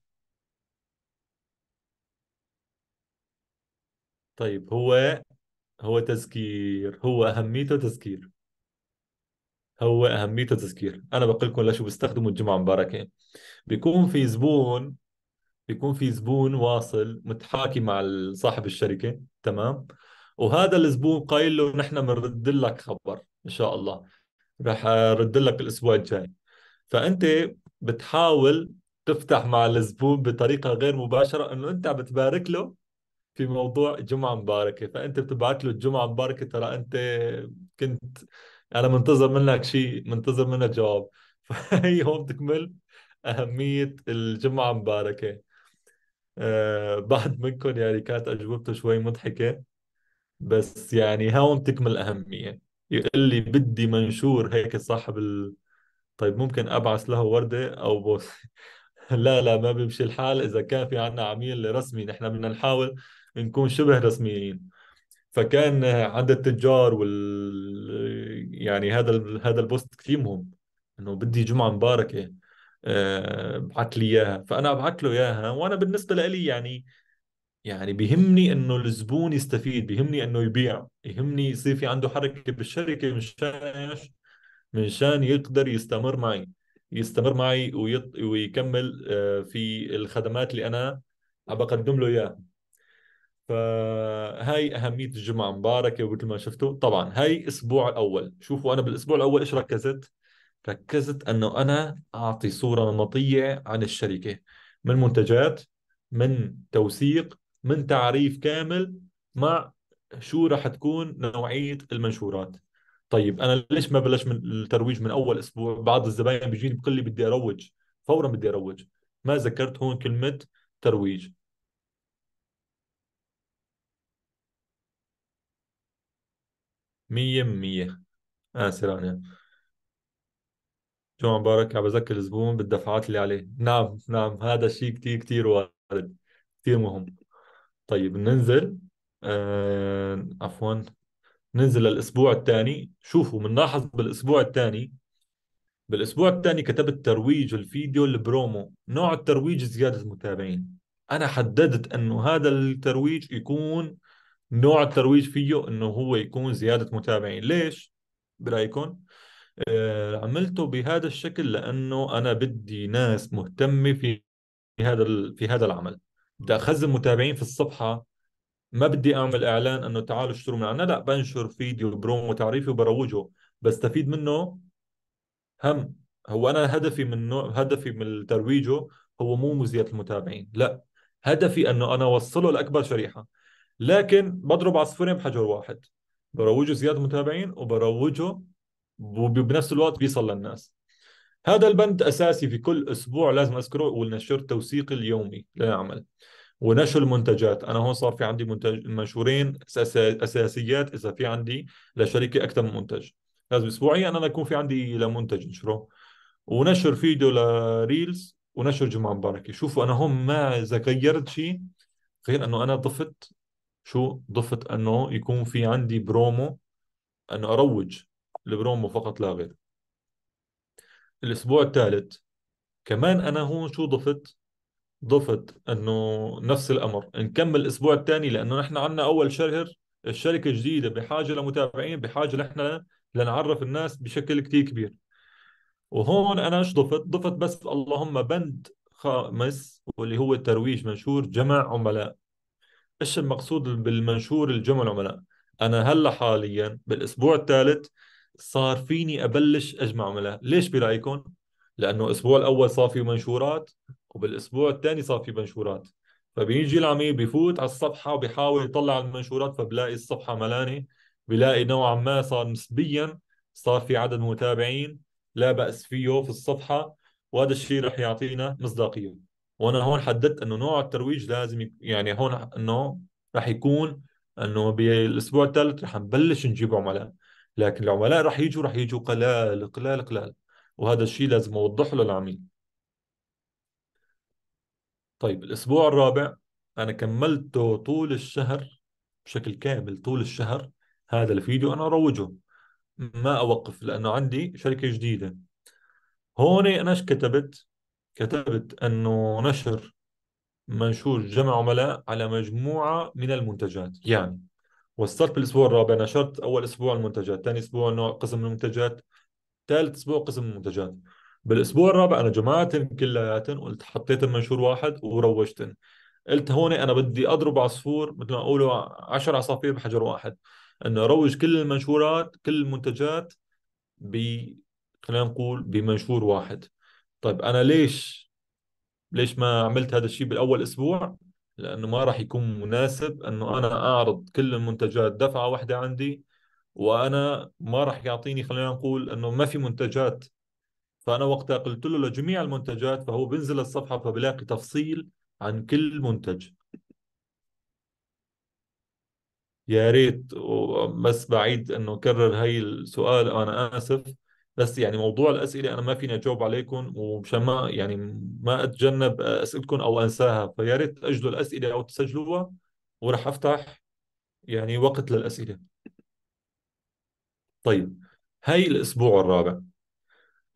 طيب هو هو تذكير هو أهميته تذكير هو أهميته تذكير أنا بقول لكم لشو بيستخدموا الجمعة مباركة بيكون في زبون يكون في زبون واصل متحاكي مع صاحب الشركه تمام وهذا الزبون قايل له نحن بنرد لك خبر ان شاء الله رح ارد لك الاسبوع الجاي فانت بتحاول تفتح مع الزبون بطريقه غير مباشره انه انت بتبارك له في موضوع جمعه مباركه فانت بتبعت له الجمعه مباركه ترى انت كنت انا منتظر منك شيء منتظر منك جواب فهي هون بتكمل اهميه الجمعه مباركه آه، بعض منكم يعني كانت اجوبته شوي مضحكه بس يعني هون تكمل الاهميه يعني. يقول لي بدي منشور هيك صاحب ال... طيب ممكن ابعث له ورده او بوس لا لا ما بيمشي الحال اذا كان في عنا عميل رسمي نحن بدنا نحاول نكون شبه رسميين فكان عند التجار وال يعني هذا ال... هذا البوست كثير مهم انه بدي جمعه مباركه بعت لي اياها فانا ابعت له اياها وانا بالنسبه لي يعني يعني بيهمني انه الزبون يستفيد بيهمني انه يبيع يهمني يصير في عنده حركه بالشركه مشان ايش مشان يقدر يستمر معي يستمر معي ويط... ويكمل آه، في الخدمات اللي انا عم بقدم له اياها فهاي اهميه الجمعه مباركه ومثل ما شفتوا طبعا هاي الاسبوع الاول شوفوا انا بالاسبوع الاول ايش ركزت ركزت انه انا اعطي صوره نمطيه عن الشركه من منتجات من توثيق من تعريف كامل مع شو راح تكون نوعيه المنشورات طيب انا ليش ما بلش من الترويج من اول اسبوع بعض الزباين بيجيني بقول لي بدي اروج فورا بدي اروج ما ذكرت هون كلمه ترويج مية مية آسر آه، أنا شو مبارك عم بذكر الزبون بالدفعات اللي عليه نعم نعم هذا الشيء كثير كثير وارد كثير مهم طيب ننزل آه عفوا ننزل للاسبوع الثاني شوفوا بنلاحظ بالاسبوع الثاني بالاسبوع الثاني كتبت ترويج الفيديو البرومو نوع الترويج زياده المتابعين انا حددت انه هذا الترويج يكون نوع الترويج فيه انه هو يكون زياده متابعين ليش برايكم آه، عملته بهذا الشكل لانه انا بدي ناس مهتمه في هذا في هذا العمل بدي اخزن متابعين في الصفحه ما بدي اعمل اعلان انه تعالوا اشتروا من عنا لا بنشر فيديو برومو تعريفي وبروجه بستفيد منه هم هو انا هدفي من هدفي من ترويجه هو مو زياده المتابعين لا هدفي انه انا اوصله لاكبر شريحه لكن بضرب عصفورين بحجر واحد بروجه زياده متابعين وبروجه وبنفس الوقت بيصل للناس هذا البند اساسي في كل اسبوع لازم اذكره والنشر التوثيقي اليومي للعمل ونشر المنتجات انا هون صار في عندي منتج منشورين اساسيات اذا في عندي لشركه اكثر من منتج لازم اسبوعيا انا يكون في عندي لمنتج نشره ونشر فيديو لريلز ونشر جمعه مباركه شوفوا انا هون ما اذا غيرت شيء غير انه انا ضفت شو ضفت انه يكون في عندي برومو انه اروج البرومو فقط لا غير الأسبوع الثالث كمان أنا هون شو ضفت ضفت أنه نفس الأمر نكمل الأسبوع الثاني لأنه نحن عندنا أول شهر الشركة جديدة بحاجة لمتابعين بحاجة نحن لنعرف الناس بشكل كتير كبير وهون أنا ايش ضفت؟ ضفت بس اللهم بند خامس واللي هو الترويج منشور جمع عملاء ايش المقصود بالمنشور الجمع العملاء انا هلا حاليا بالاسبوع الثالث صار فيني ابلش اجمع عملاء ليش برايكم لانه الاسبوع الاول صار في منشورات وبالاسبوع الثاني صار في منشورات فبيجي العميل بفوت على الصفحه وبيحاول يطلع المنشورات فبلاقي الصفحه ملانه بلاقي نوعا ما صار نسبيا صار في عدد متابعين لا باس فيه في الصفحه وهذا الشيء رح يعطينا مصداقيه وانا هون حددت انه نوع الترويج لازم يعني هون انه رح يكون انه بالاسبوع الثالث رح نبلش نجيب عملاء لكن العملاء راح يجوا راح يجوا قلال قلال قلال وهذا الشيء لازم اوضحه للعميل طيب الاسبوع الرابع انا كملته طول الشهر بشكل كامل طول الشهر هذا الفيديو انا اروجه ما اوقف لانه عندي شركه جديده هون انا ايش كتبت كتبت انه نشر منشور جمع عملاء على مجموعه من المنتجات يعني وصلت بالاسبوع الرابع نشرت اول اسبوع المنتجات ثاني اسبوع نوع قسم المنتجات ثالث اسبوع قسم المنتجات بالاسبوع الرابع انا جمعتهم كلياتهم قلت حطيت منشور واحد وروجتهم قلت هون انا بدي اضرب عصفور مثل ما اقولوا 10 عصافير بحجر واحد انه اروج كل المنشورات كل المنتجات ب خلينا نقول بمنشور واحد طيب انا ليش ليش ما عملت هذا الشيء بالاول اسبوع لانه ما راح يكون مناسب انه انا اعرض كل المنتجات دفعه واحده عندي وانا ما راح يعطيني خلينا نقول انه ما في منتجات فانا وقتها قلت له لجميع المنتجات فهو بينزل الصفحه فبلاقي تفصيل عن كل منتج يا ريت بس بعيد انه كرر هي السؤال انا اسف بس يعني موضوع الاسئله انا ما فيني اجاوب عليكم ومشان ما يعني ما اتجنب اسئلتكم او انساها فيا ريت تاجلوا الاسئله او تسجلوها وراح افتح يعني وقت للاسئله طيب هاي الاسبوع الرابع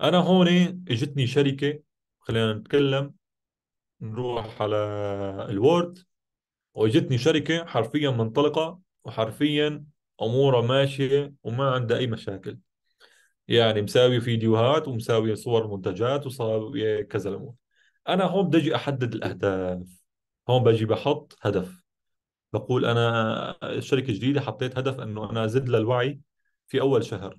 انا هون اجتني شركه خلينا نتكلم نروح على الوورد واجتني شركه حرفيا منطلقه وحرفيا امورها ماشيه وما عندها اي مشاكل يعني مساوي فيديوهات ومساوي صور منتجات وصاوي كذا الامور انا هون بدي احدد الاهداف هون بجي بحط هدف بقول انا شركه جديده حطيت هدف انه انا ازيد للوعي في اول شهر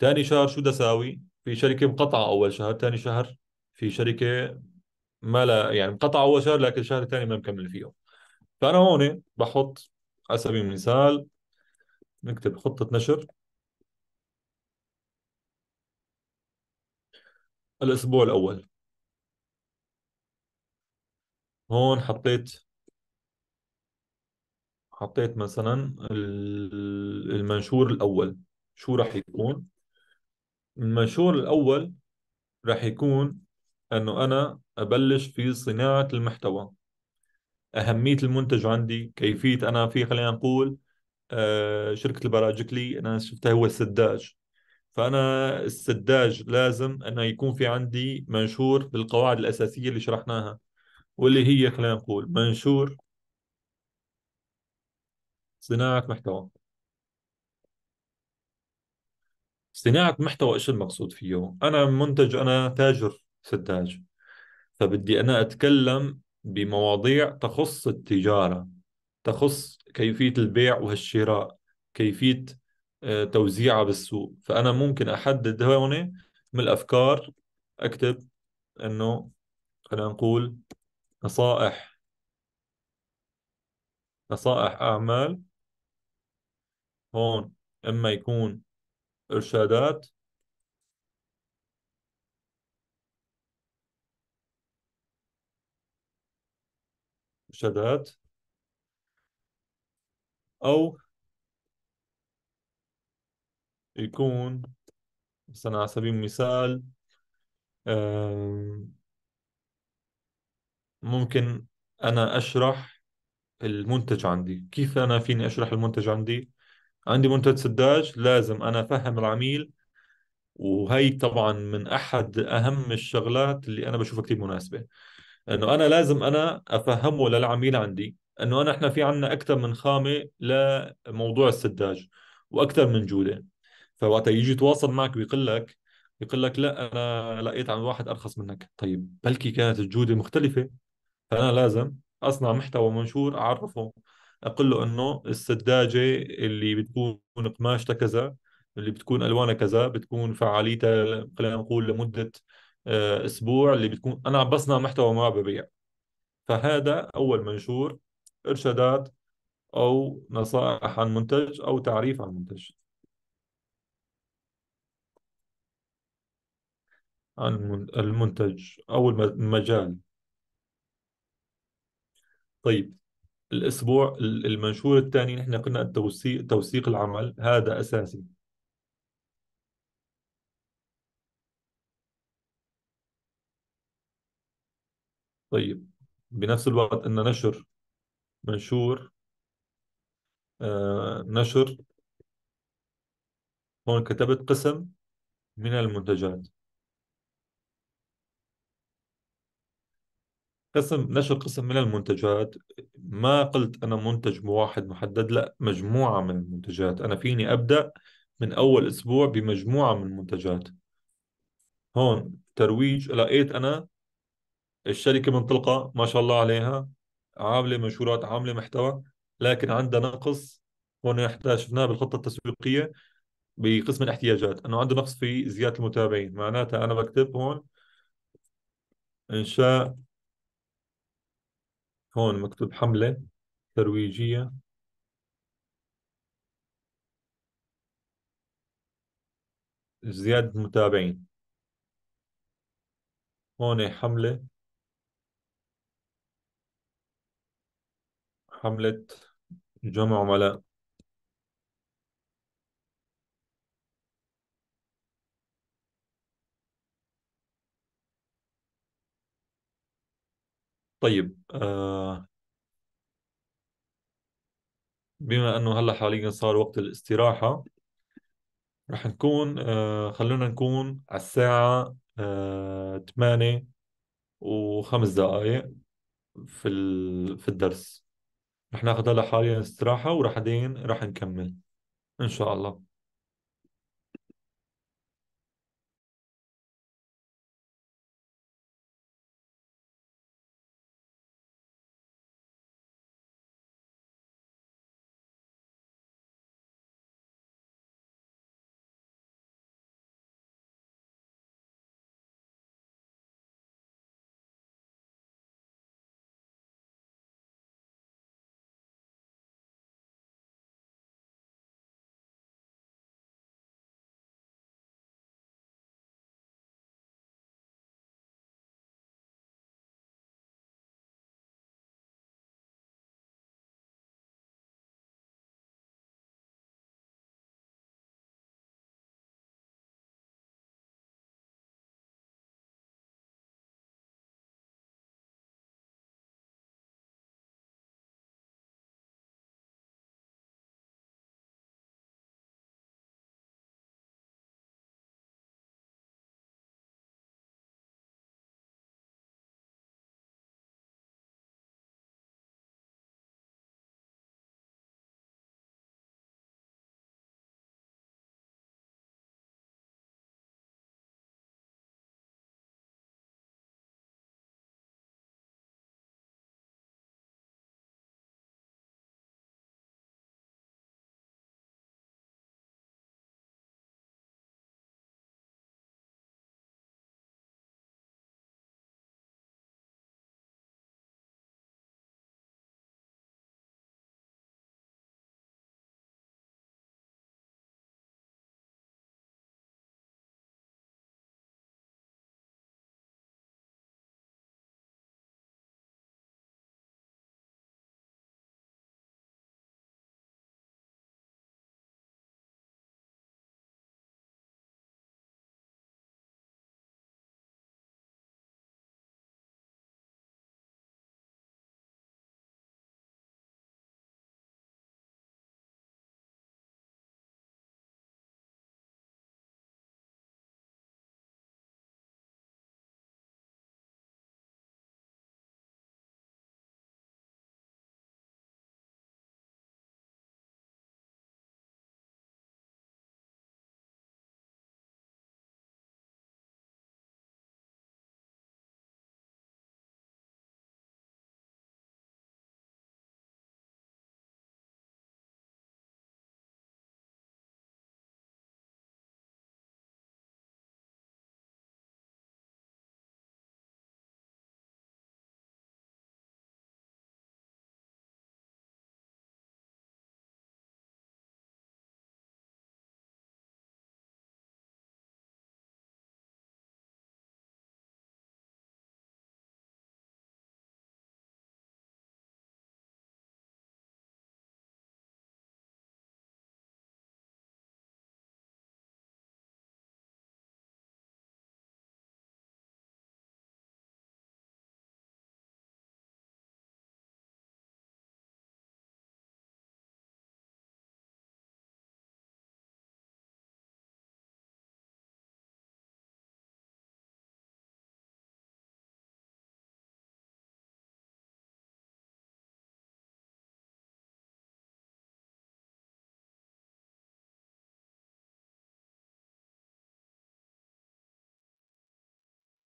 ثاني شهر شو بدي اساوي في شركه مقطعه اول شهر ثاني شهر في شركه ما لا يعني مقطعه اول شهر لكن الشهر الثاني ما مكمل فيه فانا هون بحط على سبيل المثال نكتب خطه نشر الأسبوع الأول هون حطيت حطيت مثلا المنشور الأول شو راح يكون المنشور الأول راح يكون أنه أنا أبلش في صناعة المحتوى أهمية المنتج عندي كيفية أنا في خلينا نقول آه، شركة البراجكلي أنا شفتها هو السداج فانا السداج لازم انه يكون في عندي منشور بالقواعد الاساسيه اللي شرحناها واللي هي خلينا نقول منشور صناعه محتوى صناعه محتوى ايش المقصود فيه انا منتج انا تاجر سداج فبدي انا اتكلم بمواضيع تخص التجاره تخص كيفيه البيع والشراء كيفيه توزيعها بالسوق فانا ممكن احدد هون من الافكار اكتب انه خلينا نقول نصائح نصائح اعمال هون اما يكون ارشادات ارشادات او يكون مثلا على سبيل المثال ممكن أنا أشرح المنتج عندي كيف أنا فيني أشرح المنتج عندي عندي منتج سداج لازم أنا أفهم العميل وهي طبعا من أحد أهم الشغلات اللي أنا بشوفها كثير مناسبة انه انا لازم انا افهمه للعميل عندي انه انا احنا في عندنا اكثر من خامه لموضوع السداج واكثر من جوده فوقتها يجي يتواصل معك ويقول لك يقول لك لا انا لقيت عن واحد ارخص منك طيب بلكي كانت الجوده مختلفه فانا لازم اصنع محتوى منشور اعرفه اقول له انه السداجه اللي بتكون قماشتها كذا اللي بتكون الوانها كذا بتكون فعاليتها خلينا نقول لمده آه، اسبوع اللي بتكون انا عم بصنع محتوى ما ببيع فهذا اول منشور ارشادات او نصائح عن منتج او تعريف عن منتج عن المنتج أو المجال طيب الأسبوع المنشور الثاني نحن قلنا التوثيق توثيق العمل هذا أساسي طيب بنفس الوقت أن نشر منشور آه، نشر هون كتبت قسم من المنتجات قسم نشر قسم من المنتجات ما قلت انا منتج واحد محدد لا مجموعه من المنتجات انا فيني ابدا من اول اسبوع بمجموعه من المنتجات هون ترويج لقيت انا الشركه منطلقه ما شاء الله عليها عامله منشورات عامله محتوى لكن عندها نقص هون احنا شفناه بالخطه التسويقيه بقسم الاحتياجات انه عنده نقص في زياده المتابعين معناتها انا بكتب هون انشاء هون مكتوب حملة ترويجية زيادة متابعين هون حملة حملة جمع عملاء طيب آه، بما انه هلا حاليا صار وقت الاستراحه رح نكون آه، خلونا نكون على الساعه آه 8 وخمس دقائق في في الدرس رح ناخذ هلا حاليا استراحه وبعدين رح نكمل ان شاء الله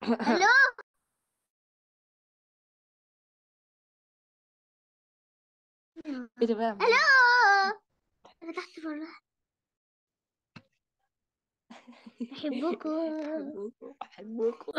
الو ايه ده بقى الو انا تحت والله بحبكم بحبكم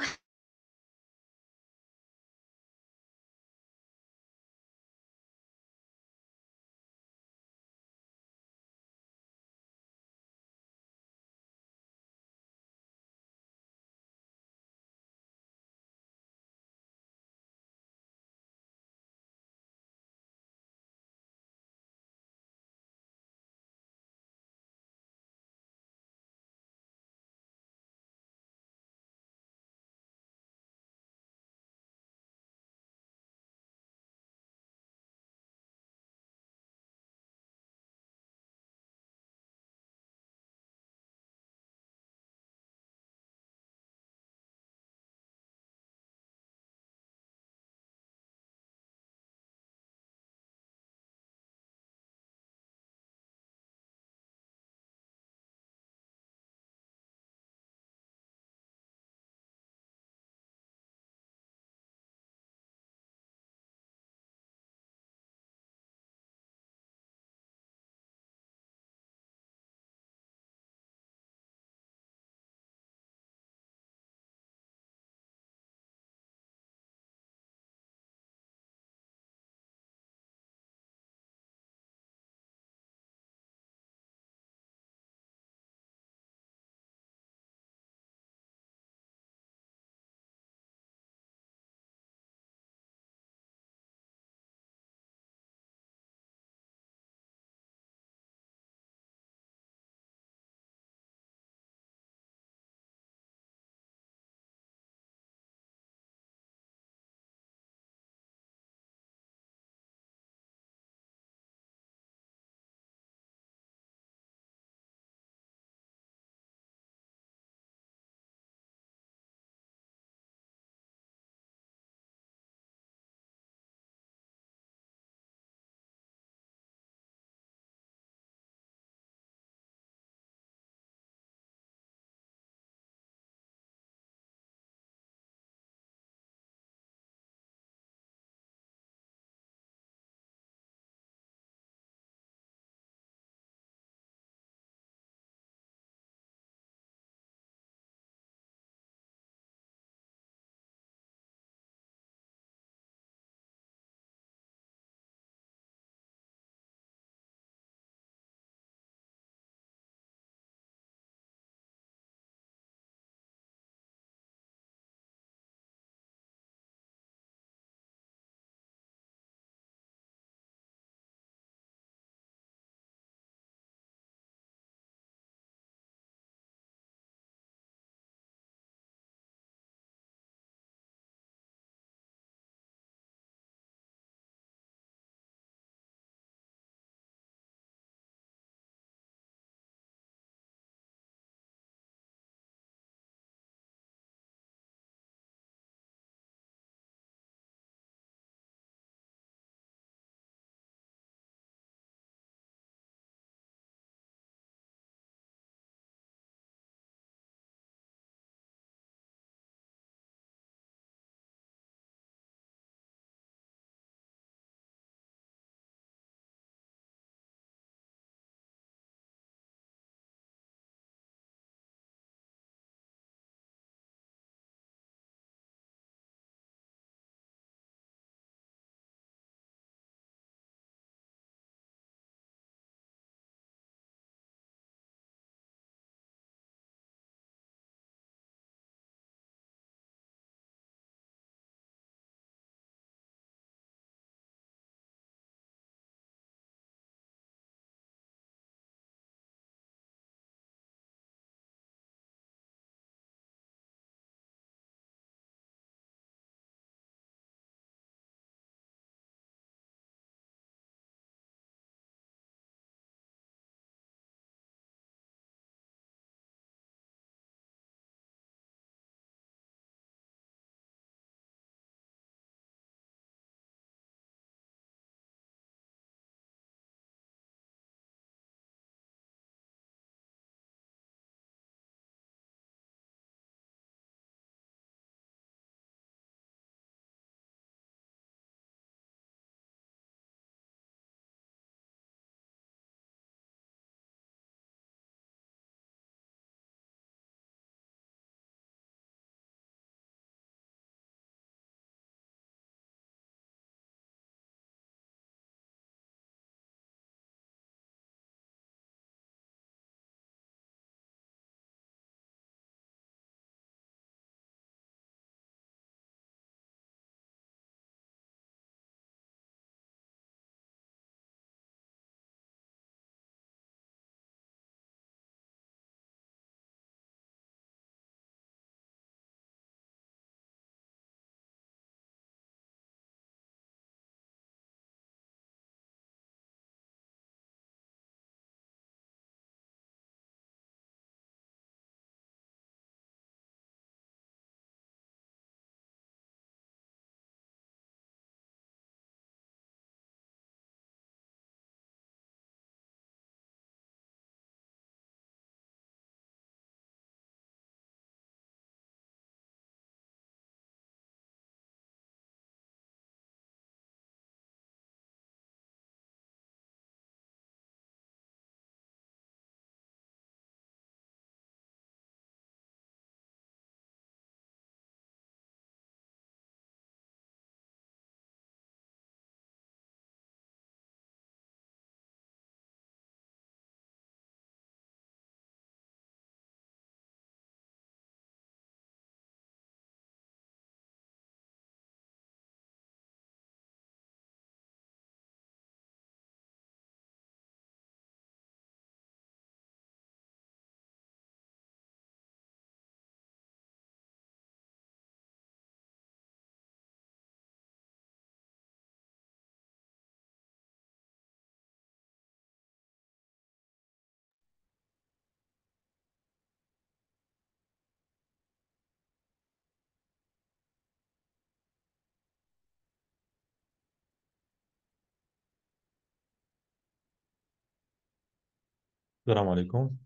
السلام عليكم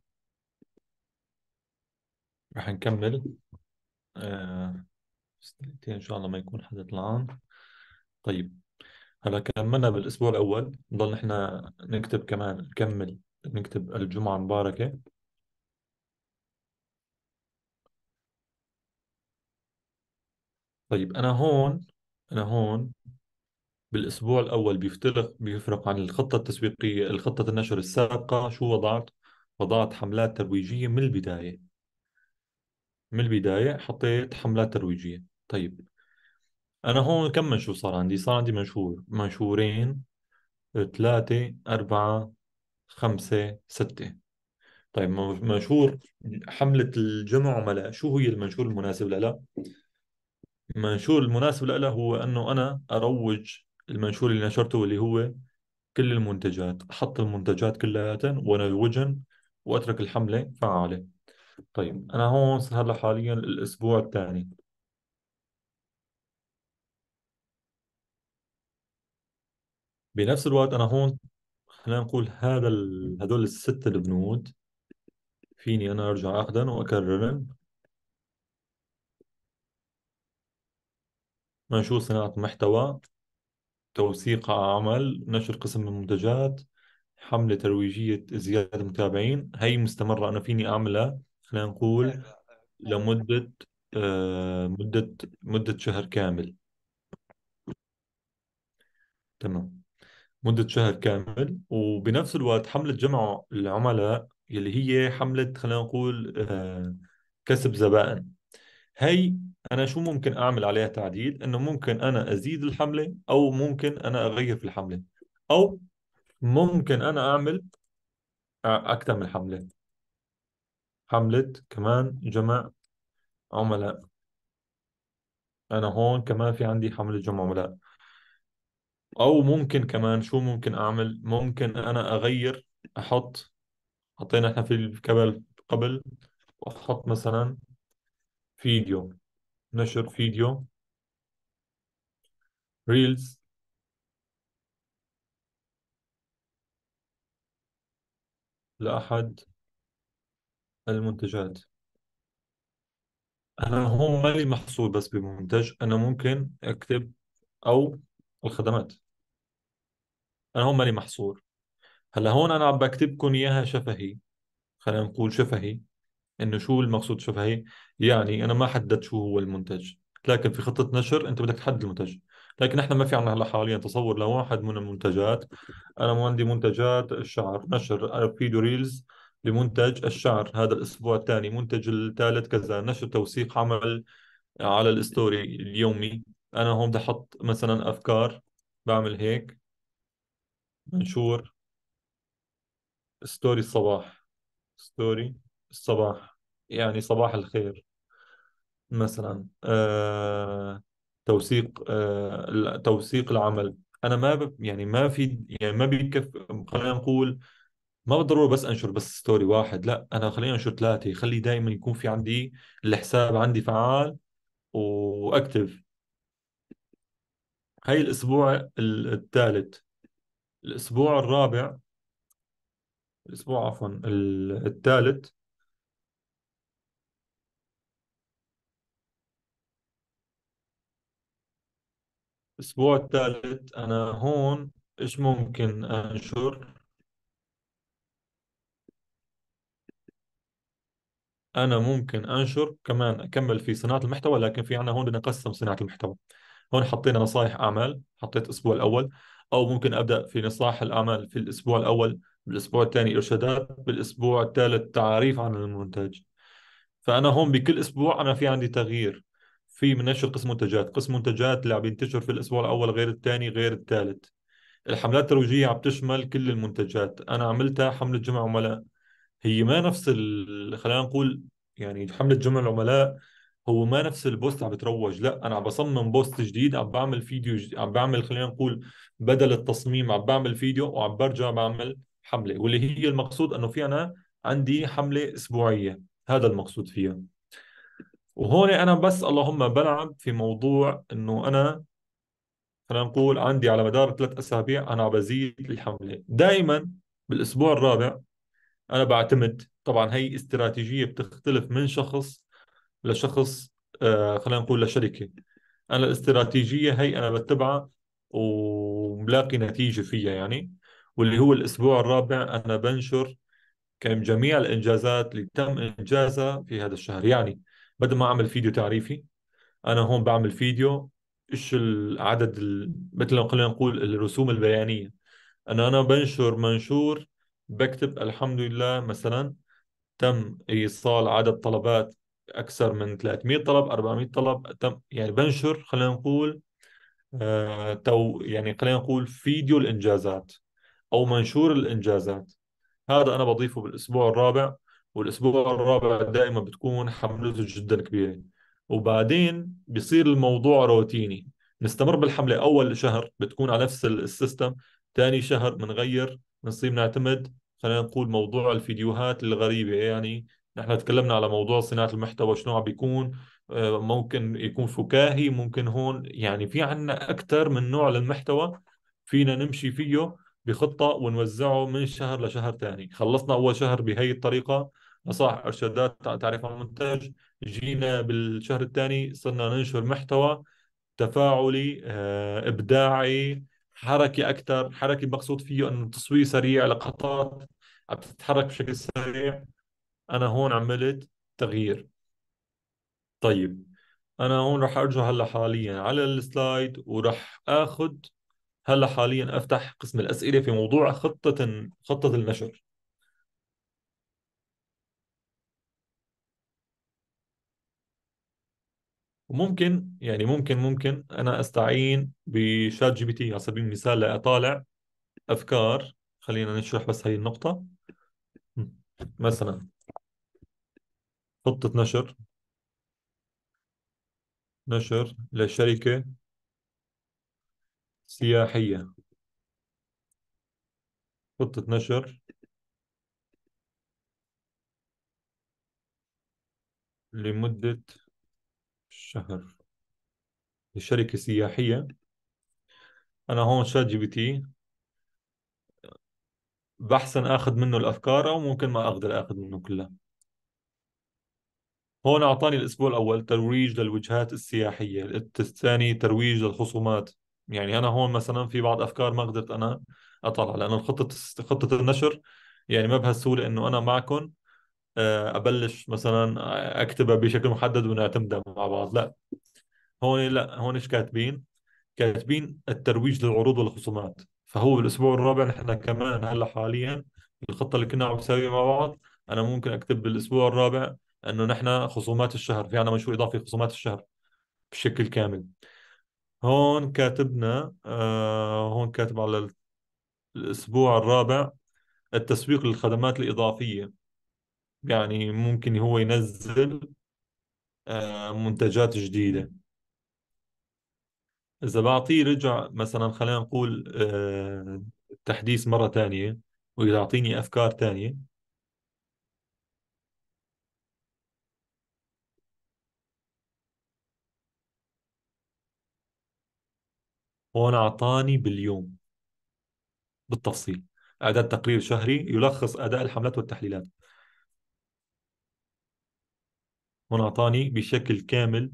رح نكمل آه، ان شاء الله ما يكون حدا طلعان طيب هلا كملنا بالاسبوع الاول نضل نحن نكتب كمان نكمل نكتب الجمعة المباركة طيب انا هون انا هون بالاسبوع الاول بيفترق بيفرق عن الخطة التسويقية الخطة النشر السابقة شو وضعت وضعت حملات ترويجية من البداية من البداية حطيت حملات ترويجية طيب أنا هون كم منشور صار عندي؟ صار عندي منشور منشورين ثلاثة أربعة خمسة ستة طيب منشور حملة الجمع وملاء شو هي المنشور المناسب لها؟ المنشور المناسب لها هو أنه أنا أروج المنشور اللي نشرته اللي هو كل المنتجات أحط المنتجات وانا وأروجن واترك الحمله فعاله طيب انا هون صار هلا حاليا الاسبوع الثاني بنفس الوقت انا هون خلينا نقول هذا ال... هدول الست البنود فيني انا ارجع أخدن واكررن منشور صناعة محتوى توثيق عمل نشر قسم من المنتجات حملة ترويجية زيادة متابعين هي مستمرة أنا فيني أعملها خلينا نقول لمدة آه، مدة مدة شهر كامل تمام مدة شهر كامل وبنفس الوقت حملة جمع العملاء اللي هي حملة خلينا نقول آه، كسب زبائن هي أنا شو ممكن أعمل عليها تعديل إنه ممكن أنا أزيد الحملة أو ممكن أنا أغير في الحملة أو ممكن انا اعمل اكثر من حمله حمله كمان جمع عملاء انا هون كمان في عندي حمله جمع عملاء او ممكن كمان شو ممكن اعمل ممكن انا اغير احط حطينا احنا في الكبل قبل واحط مثلا فيديو نشر فيديو ريلز لأحد المنتجات أنا هون مالي محصور بس بمنتج أنا ممكن أكتب أو الخدمات أنا هون مالي محصور هلا هون أنا عم بكتبكم إياها شفهي خلينا نقول شفهي إنه شو المقصود شفهي يعني أنا ما حددت شو هو المنتج لكن في خطة نشر أنت بدك تحدد المنتج لكن احنا ما في عنا هلا حاليا تصور لواحد من المنتجات انا عندي منتجات الشعر نشر آه، فيديو ريلز لمنتج الشعر هذا الاسبوع الثاني منتج الثالث كذا نشر توثيق عمل على الستوري اليومي انا هون بدي احط مثلا افكار بعمل هيك منشور ستوري الصباح ستوري الصباح يعني صباح الخير مثلا آه توثيق آه، توثيق العمل انا ما ب... يعني ما في يعني ما بيكف خلينا نقول ما بالضروره بس انشر بس ستوري واحد لا انا خليني انشر ثلاثه خلي دائما يكون في عندي الحساب عندي فعال واكتف هاي الاسبوع الثالث الاسبوع الرابع الاسبوع عفوا الثالث الأسبوع الثالث أنا هون إيش ممكن أنشر؟ أنا ممكن أنشر كمان أكمل في صناعة المحتوى لكن في عنا هون بدنا نقسم صناعة المحتوى هون حطينا نصائح أعمال حطيت الأسبوع الأول أو ممكن أبدأ في نصائح الأعمال في الأسبوع الأول بالأسبوع الثاني إرشادات بالأسبوع الثالث تعريف عن المنتج فأنا هون بكل أسبوع أنا في عندي تغيير في منشر قسم منتجات قسم منتجات اللي عم ينتشر في الاسبوع الاول غير الثاني غير الثالث الحملات الترويجيه عم تشمل كل المنتجات انا عملتها حمله جمع عملاء هي ما نفس ال... خلينا نقول يعني حمله جمع العملاء هو ما نفس البوست عم بتروج لا انا عم بصمم بوست جديد عم بعمل فيديو جديد عم بعمل خلينا نقول بدل التصميم عم بعمل فيديو وعم برجع بعمل حمله واللي هي المقصود انه في انا عندي حمله اسبوعيه هذا المقصود فيها وهون انا بس اللهم بلعب في موضوع انه انا خلينا نقول عندي على مدار ثلاث اسابيع انا بزيد الحمله دائما بالاسبوع الرابع انا بعتمد طبعا هي استراتيجيه بتختلف من شخص لشخص آه خلينا نقول لشركه انا الاستراتيجيه هي انا بتبعها وملاقي نتيجه فيها يعني واللي هو الاسبوع الرابع انا بنشر كم جميع الانجازات اللي تم انجازها في هذا الشهر يعني بدل ما اعمل فيديو تعريفي انا هون بعمل فيديو ايش العدد ال... مثل خلينا نقول الرسوم البيانيه انا انا بنشر منشور بكتب الحمد لله مثلا تم ايصال عدد طلبات اكثر من 300 طلب 400 طلب تم يعني بنشر خلينا نقول آه تو يعني خلينا نقول فيديو الانجازات او منشور الانجازات هذا انا بضيفه بالاسبوع الرابع والاسبوع الرابع دائما بتكون حملته جدا كبيره وبعدين بيصير الموضوع روتيني نستمر بالحمله اول شهر بتكون على نفس السيستم ثاني شهر بنغير بنصير نعتمد خلينا نقول موضوع الفيديوهات الغريبه يعني نحن تكلمنا على موضوع صناعه المحتوى شنو عم بيكون آه، ممكن يكون فكاهي ممكن هون يعني في عنا اكثر من نوع للمحتوى فينا نمشي فيه بخطه ونوزعه من شهر لشهر ثاني خلصنا اول شهر بهي الطريقه نصائح ارشادات تعريف عن المنتج جينا بالشهر الثاني صرنا ننشر محتوى تفاعلي آه، ابداعي حركي اكثر حركي مقصود فيه انه تصوير سريع لقطات عم تتحرك بشكل سريع انا هون عملت تغيير طيب انا هون رح ارجع هلا حاليا على السلايد وراح اخذ هلا حاليا افتح قسم الاسئله في موضوع خطه خطه النشر وممكن يعني ممكن ممكن انا استعين بشات جي بي تي على سبيل المثال لاطالع افكار خلينا نشرح بس هي النقطه مثلا خطه نشر نشر لشركه سياحيه خطه نشر لمده شهر لشركة سياحية أنا هون شات جي بي تي بحسن آخذ منه الأفكار أو ممكن ما أقدر آخذ منه كلها هون أعطاني الأسبوع الأول ترويج للوجهات السياحية الثاني ترويج للخصومات يعني أنا هون مثلا في بعض أفكار ما قدرت أنا أطلع لأن خطة خطة النشر يعني ما بهالسهولة إنه أنا معكم آه، ابلش مثلا آه، اكتبها بشكل محدد ونعتمدها مع بعض لا هون لا هون ايش كاتبين كاتبين الترويج للعروض والخصومات فهو بالاسبوع الرابع نحن كمان هلا حاليا الخطه اللي كنا عم نسويها مع بعض انا ممكن اكتب بالاسبوع الرابع انه نحن خصومات الشهر في عنا مشروع اضافي خصومات الشهر بشكل كامل هون كاتبنا آه، هون كاتب على الاسبوع الرابع التسويق للخدمات الاضافيه يعني ممكن هو ينزل آه، منتجات جديدة إذا بعطيه رجع مثلا خلينا نقول آه، تحديث مرة ثانية وإذا أعطيني أفكار ثانية هون أعطاني باليوم بالتفصيل أعداد تقرير شهري يلخص أداء الحملات والتحليلات هون اعطاني بشكل كامل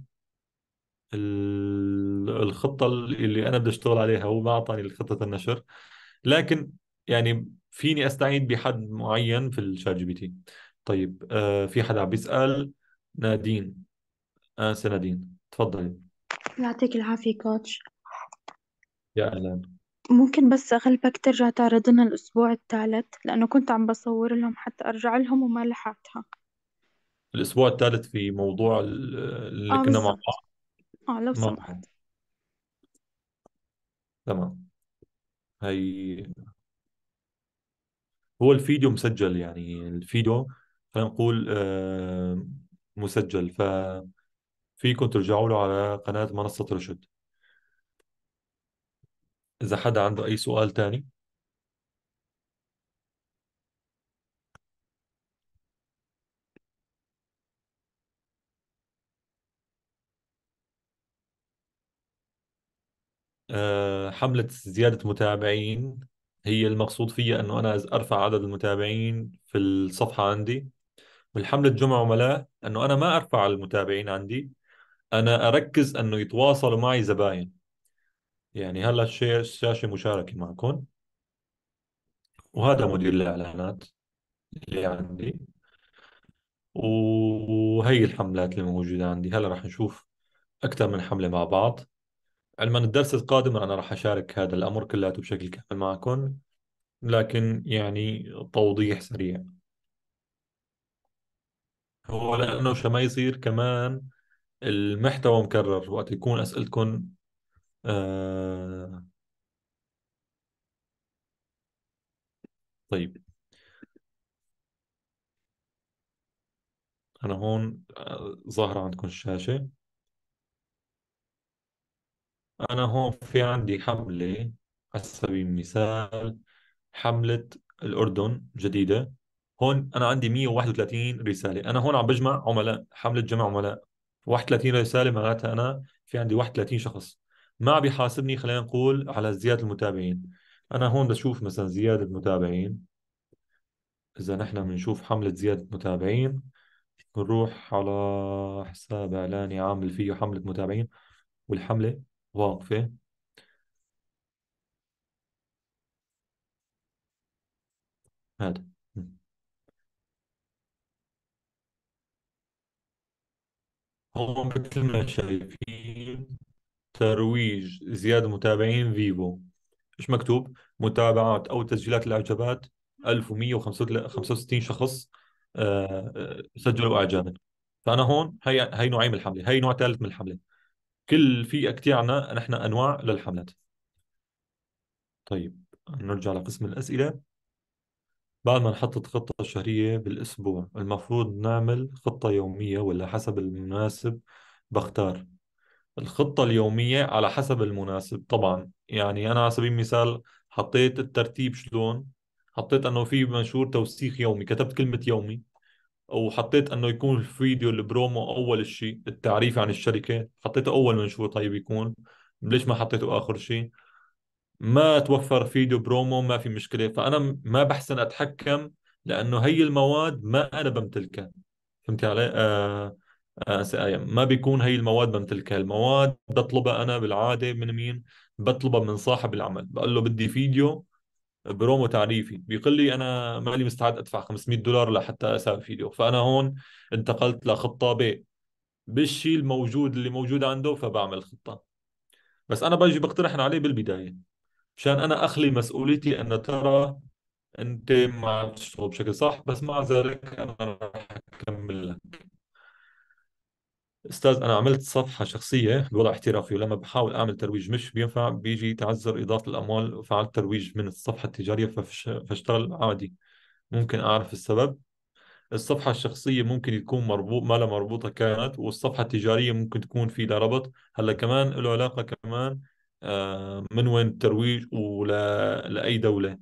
الخطه اللي انا بدي اشتغل عليها هو ما اعطاني خطه النشر لكن يعني فيني استعين بحد معين في الشات جي بي تي طيب آه في حدا عم بيسال نادين انسه نادين تفضلي يعطيك العافيه كوتش يا اهلا ممكن بس اغلبك ترجع تعرض لنا الاسبوع الثالث لانه كنت عم بصور لهم حتى ارجع لهم وما لحقتها الاسبوع الثالث في موضوع اللي آه، كنا مع بعض اه لو سمحت تمام هي هو الفيديو مسجل يعني الفيديو خلينا نقول آه، مسجل مسجل ففيكم ترجعوا له على قناة منصة رشد إذا حدا عنده أي سؤال تاني آه، حملة زيادة متابعين هي المقصود فيها أنه أنا أرفع عدد المتابعين في الصفحة عندي والحملة جمع عملاء أنه أنا ما أرفع المتابعين عندي أنا أركز أنه يتواصلوا معي زباين يعني هلا الشاشة مشاركة معكم وهذا مدير الإعلانات اللي عندي وهي الحملات اللي موجودة عندي هلا رح نشوف أكثر من حملة مع بعض علما الدرس القادم انا راح اشارك هذا الامر كلياته بشكل كامل معكم لكن يعني توضيح سريع هو لانه شو ما يصير كمان المحتوى مكرر وقت يكون اسئلتكم آه طيب انا هون آه، ظاهره عندكم الشاشه أنا هون في عندي حملة على سبيل المثال حملة الأردن جديدة هون أنا عندي 131 رسالة أنا هون عم بجمع عملاء حملة جمع عملاء 31 رسالة معناتها أنا في عندي 31 شخص ما عم بيحاسبني خلينا نقول على زيادة المتابعين أنا هون بشوف مثلا زيادة متابعين إذا نحن بنشوف حملة زيادة متابعين بنروح على حساب إعلاني عامل فيه حملة متابعين والحملة واقفة هذا هم مثل ما شايفين ترويج زيادة متابعين فيفو ايش مكتوب متابعات او تسجيلات الاعجابات 1165 شخص آه، آه، سجلوا اعجابا فانا هون هي هي نوعين من الحمله هي نوع ثالث من الحمله كل في كتير عنا نحن انواع للحملات طيب نرجع لقسم الاسئله بعد ما نحط الخطة الشهرية بالأسبوع المفروض نعمل خطة يومية ولا حسب المناسب بختار الخطة اليومية على حسب المناسب طبعا يعني أنا على سبيل المثال حطيت الترتيب شلون حطيت أنه في منشور توثيق يومي كتبت كلمة يومي وحطيت انه يكون الفيديو البرومو اول شيء التعريف عن الشركه حطيته اول منشور طيب يكون ليش ما حطيته اخر شيء ما توفر فيديو برومو ما في مشكله فانا ما بحسن اتحكم لانه هي المواد ما انا بمتلكها فهمت علي؟ آه آه, آه، يعني ما بيكون هي المواد بمتلكها المواد بطلبها انا بالعاده من مين؟ بطلبها من صاحب العمل بقول له بدي فيديو برومو تعريفي بيقول لي انا مالي مستعد ادفع 500 دولار لحتى اسوي فيديو فانا هون انتقلت لخطه ب بالشيء الموجود اللي موجود عنده فبعمل خطه بس انا بجي بقترح عليه بالبدايه مشان انا اخلي مسؤوليتي ان ترى انت ما عم تشتغل بشكل صح بس مع ذلك انا راح اكمل لك استاذ انا عملت صفحه شخصيه بوضع احترافي ولما بحاول اعمل ترويج مش بينفع بيجي تعذر اضافه الاموال وفعلت ترويج من الصفحه التجاريه فاشتغل عادي ممكن اعرف السبب الصفحة الشخصية ممكن يكون مربوط ما لها مربوطة كانت والصفحة التجارية ممكن تكون في لها ربط هلا كمان له علاقة كمان آه، من وين الترويج ولأي دولة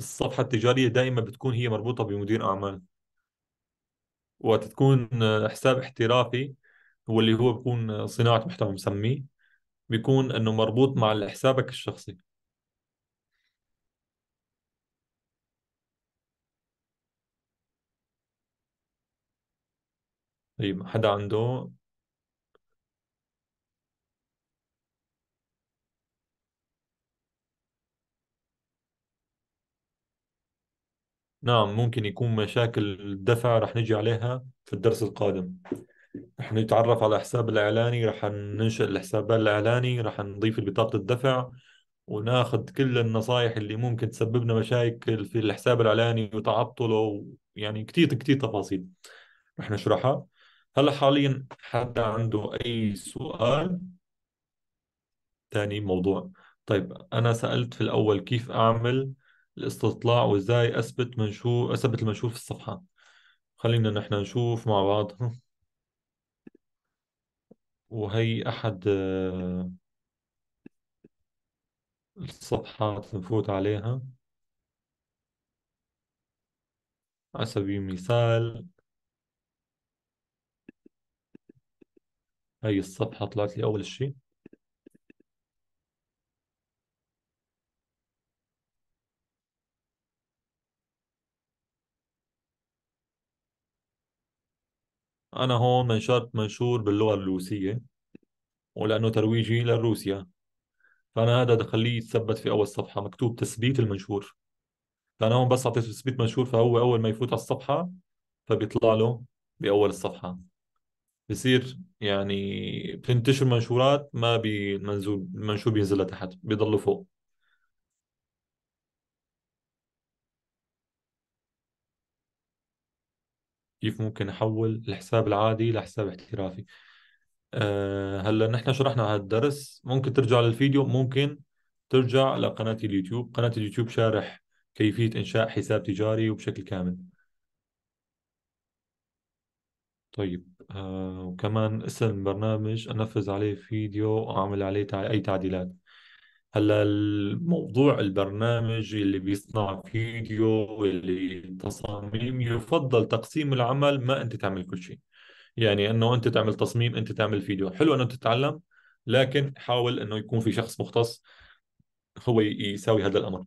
الصفحة التجارية دائما بتكون هي مربوطة بمدير أعمال وقت تكون حساب احترافي هو اللي هو بيكون صناعة محتوى مسميه بيكون انه مربوط مع حسابك الشخصي طيب حدا عنده نعم ممكن يكون مشاكل الدفع رح نجي عليها في الدرس القادم رح نتعرف على حساب الإعلاني رح ننشئ الحساب الإعلاني رح نضيف بطاقة الدفع وناخذ كل النصائح اللي ممكن تسبب لنا مشاكل في الحساب الإعلاني وتعطله يعني كثير كثير تفاصيل رح نشرحها هلا حاليا حتى عنده أي سؤال ثاني موضوع طيب أنا سألت في الأول كيف أعمل الاستطلاع وازاي اثبت منشور اثبت المنشور في الصفحه خلينا نحن نشوف مع بعض وهي احد آه، الصفحات نفوت عليها على سبيل المثال هاي الصفحة طلعت لي أول شيء أنا هون منشرت منشور باللغة الروسية ولأنه ترويجي لروسيا فأنا هذا دخليه يتثبت في أول صفحة مكتوب تثبيت المنشور فأنا هون بس اعطيت تثبيت منشور فهو أول ما يفوت على الصفحة فبيطلع له بأول الصفحة بصير يعني بتنتشر منشورات ما بي المنشور بينزل لتحت بيضل فوق كيف ممكن احول الحساب العادي لحساب احترافي أه هلا نحن شرحنا هذا الدرس ممكن ترجع للفيديو ممكن ترجع لقناة اليوتيوب قناة اليوتيوب شارح كيفية إنشاء حساب تجاري وبشكل كامل طيب آه وكمان اسم البرنامج أنفذ عليه فيديو وأعمل عليه أي تعديلات هلا الموضوع البرنامج اللي بيصنع فيديو اللي تصاميم يفضل تقسيم العمل ما انت تعمل كل شيء يعني انه انت تعمل تصميم انت تعمل فيديو حلو انه تتعلم لكن حاول انه يكون في شخص مختص هو يساوي هذا الامر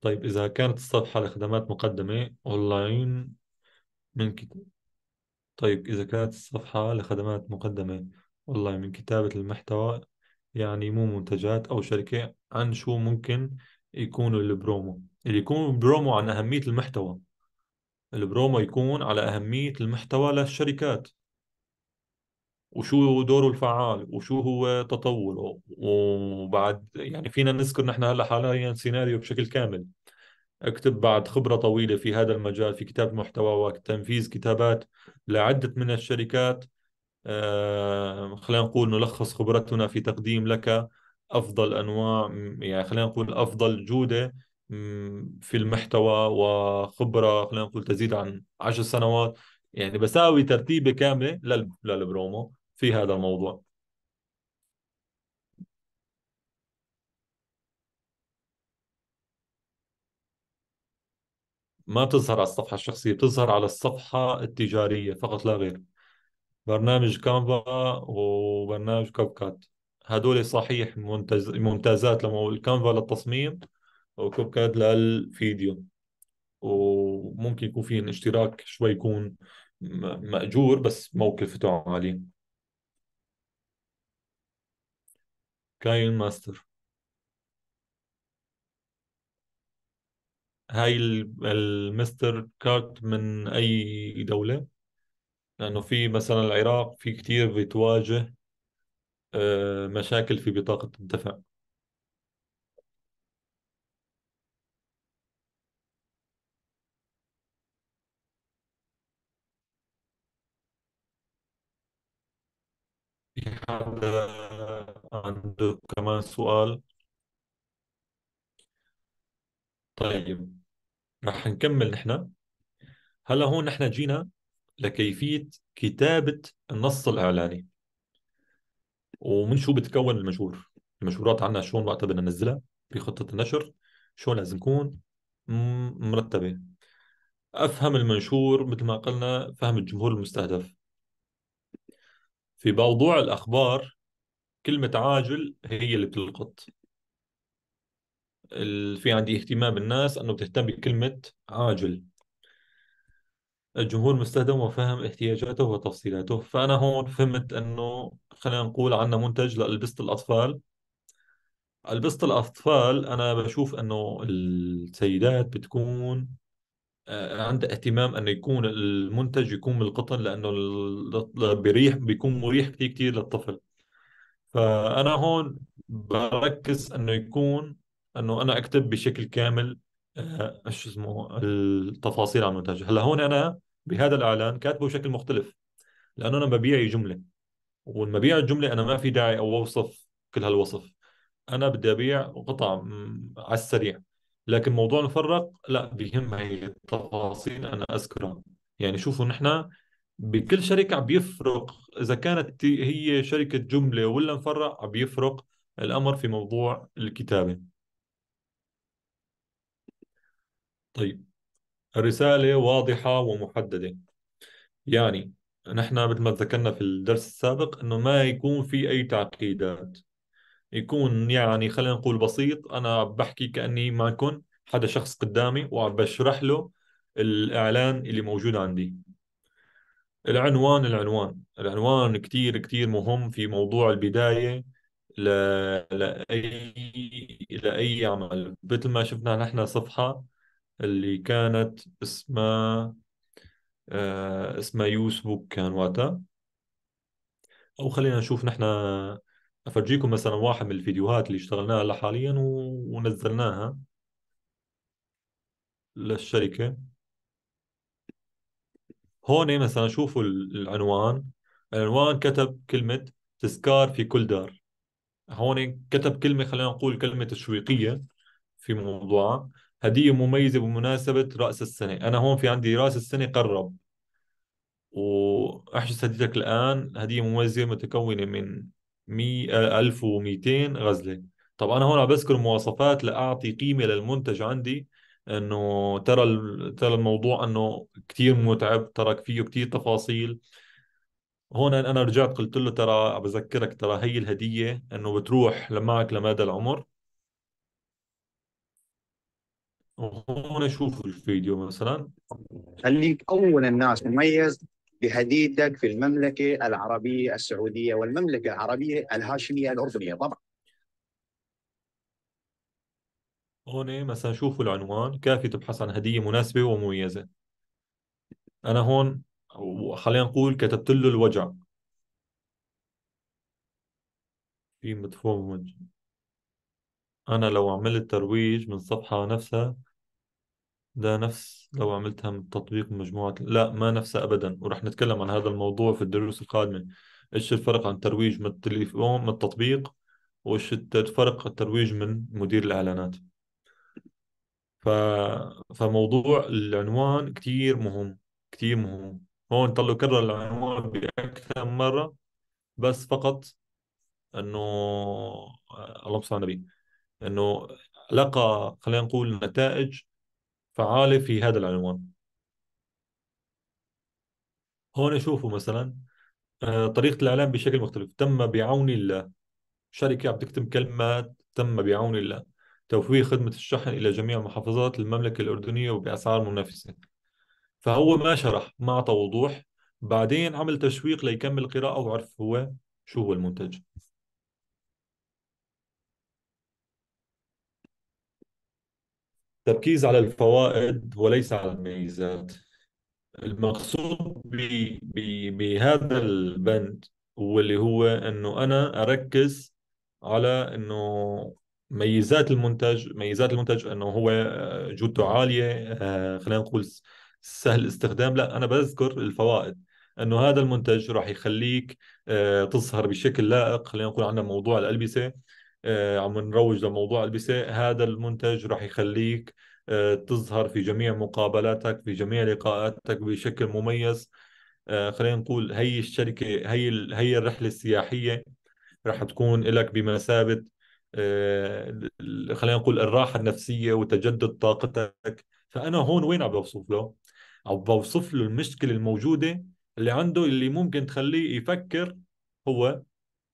طيب اذا كانت الصفحه لخدمات مقدمه اونلاين من كتاب طيب اذا كانت الصفحه لخدمات مقدمه اونلاين من كتابه المحتوى يعني مو منتجات او شركه عن شو ممكن يكون البرومو اللي يكون برومو عن اهميه المحتوى البرومو يكون على اهميه المحتوى للشركات وشو دوره الفعال وشو هو تطوره وبعد يعني فينا نذكر نحن هلا حاليا سيناريو بشكل كامل اكتب بعد خبره طويله في هذا المجال في كتابه محتوى وتنفيذ كتابات لعده من الشركات آه، خلينا نقول نلخص خبرتنا في تقديم لك افضل انواع يعني خلينا نقول افضل جوده في المحتوى وخبره خلينا نقول تزيد عن 10 سنوات يعني بساوي ترتيبه كامله للبرومو في هذا الموضوع ما تظهر على الصفحة الشخصية بتظهر على الصفحة التجارية فقط لا غير برنامج كانفا وبرنامج كاب كات هدول صحيح منتز... ممتازات لما الكانفا للتصميم وكوب كات للفيديو وممكن يكون فيهم اشتراك شوي يكون مأجور بس موقفته عالي كاين ماستر هاي المستر كارت من أي دولة؟ لانه في مثلا العراق في كثير بتواجه آه، مشاكل في بطاقه الدفع في حدا عنده كمان سؤال طيب رح نكمل نحن هلا هون نحن جينا لكيفيه كتابه النص الاعلاني ومن شو بتكون المشهور المشهورات عنا شلون وقتها بدنا ننزلها بخطه النشر شلون لازم تكون مرتبه افهم المنشور مثل ما قلنا فهم الجمهور المستهدف في موضوع الاخبار كلمه عاجل هي اللي بتلقط في عندي اهتمام الناس انه بتهتم بكلمه عاجل الجمهور مستخدمه وفهم احتياجاته وتفصيلاته فأنا هون فهمت أنه خلينا نقول عنا منتج لألبسة الأطفال ألبسة الأطفال أنا بشوف أنه السيدات بتكون آه، عندها اهتمام أنه يكون المنتج يكون من القطن لأنه بريح بيكون مريح كثير كثير للطفل فأنا هون بركز أنه يكون أنه أنا أكتب بشكل كامل آه، شو اسمه التفاصيل عن المنتج هلا هون انا بهذا الاعلان كاتبه بشكل مختلف لانه انا ببيعي جمله والمبيع الجمله انا ما في داعي او اوصف كل هالوصف انا بدي ابيع قطع على السريع لكن موضوع المفرق لا بيهم هي التفاصيل انا اذكرها يعني شوفوا نحن بكل شركه عم بيفرق اذا كانت هي شركه جمله ولا مفرع عم بيفرق الامر في موضوع الكتابه طيب الرسالة واضحة ومحددة يعني نحن مثل ما ذكرنا في الدرس السابق انه ما يكون في اي تعقيدات يكون يعني خلينا نقول بسيط انا بحكي كاني ما كن حدا شخص قدامي وعم بشرح له الاعلان اللي موجود عندي العنوان العنوان العنوان كتير كتير مهم في موضوع البداية ل... لأي لأي عمل مثل ما شفنا نحن صفحة اللي كانت اسمها آه اسمها يوسبوك كان وقتها او خلينا نشوف نحن افرجيكم مثلا واحد من الفيديوهات اللي اشتغلناها هلا حاليا ونزلناها للشركه هون مثلا شوفوا العنوان العنوان كتب كلمه تذكار في كل دار هون كتب كلمه خلينا نقول كلمه تشويقيه في موضوع هديه مميزه بمناسبه راس السنه انا هون في عندي راس السنه قرب واحجز هديتك الان هديه مميزه متكونه من 100 1200 غزله طب انا هون عم بذكر مواصفات لاعطي قيمه للمنتج عندي انه ترى ترى الموضوع انه كثير متعب ترك فيه كثير تفاصيل هون انا رجعت قلت له ترى بذكرك ترى هي الهديه انه بتروح لمعك لمدى العمر هون شوفوا الفيديو مثلا خليك اول الناس مميز بحديثك في المملكه العربيه السعوديه والمملكه العربيه الهاشميه الاردنيه طبعا هون مثلا شوفوا العنوان كافي تبحث عن هديه مناسبه ومميزه انا هون خلينا نقول كتبت له الوجع في مدفوع موجه انا لو عملت ترويج من الصفحه نفسها ده نفس لو عملتها من تطبيق مجموعة لا ما نفسها أبدا ورح نتكلم عن هذا الموضوع في الدروس القادمة إيش الفرق عن الترويج من التليفون من التطبيق وإيش الفرق الترويج من مدير الإعلانات ف... فموضوع العنوان كتير مهم كتير مهم هون طلعوا كرر العنوان بأكثر من مرة بس فقط انه آه، اللهم صل على النبي انه لقى خلينا نقول نتائج فعالة في هذا العنوان هون شوفوا مثلا آه، طريقة الإعلان بشكل مختلف تم بعون الله شركة عم تكتب كلمات تم بعون الله توفير خدمة الشحن إلى جميع محافظات المملكة الأردنية وبأسعار منافسة فهو ما شرح ما أعطى وضوح بعدين عمل تشويق ليكمل قراءة وعرف هو شو هو المنتج تركيز على الفوائد وليس على الميزات المقصود بهذا البند واللي هو انه انا اركز على انه ميزات المنتج ميزات المنتج انه هو آه، جودته عاليه آه، خلينا نقول سهل الاستخدام لا انا بذكر الفوائد انه هذا المنتج راح يخليك آه، تظهر بشكل لائق خلينا نقول عندنا موضوع الالبسه آه، عم نروج لموضوع البسه هذا المنتج راح يخليك آه، تظهر في جميع مقابلاتك في جميع لقاءاتك بشكل مميز آه، خلينا نقول هي الشركه هي هي الرحله السياحيه راح تكون لك بمثابه خلينا نقول الراحه النفسيه وتجدد طاقتك فانا هون وين عم بوصف له عم بوصف له المشكله الموجوده اللي عنده اللي ممكن تخليه يفكر هو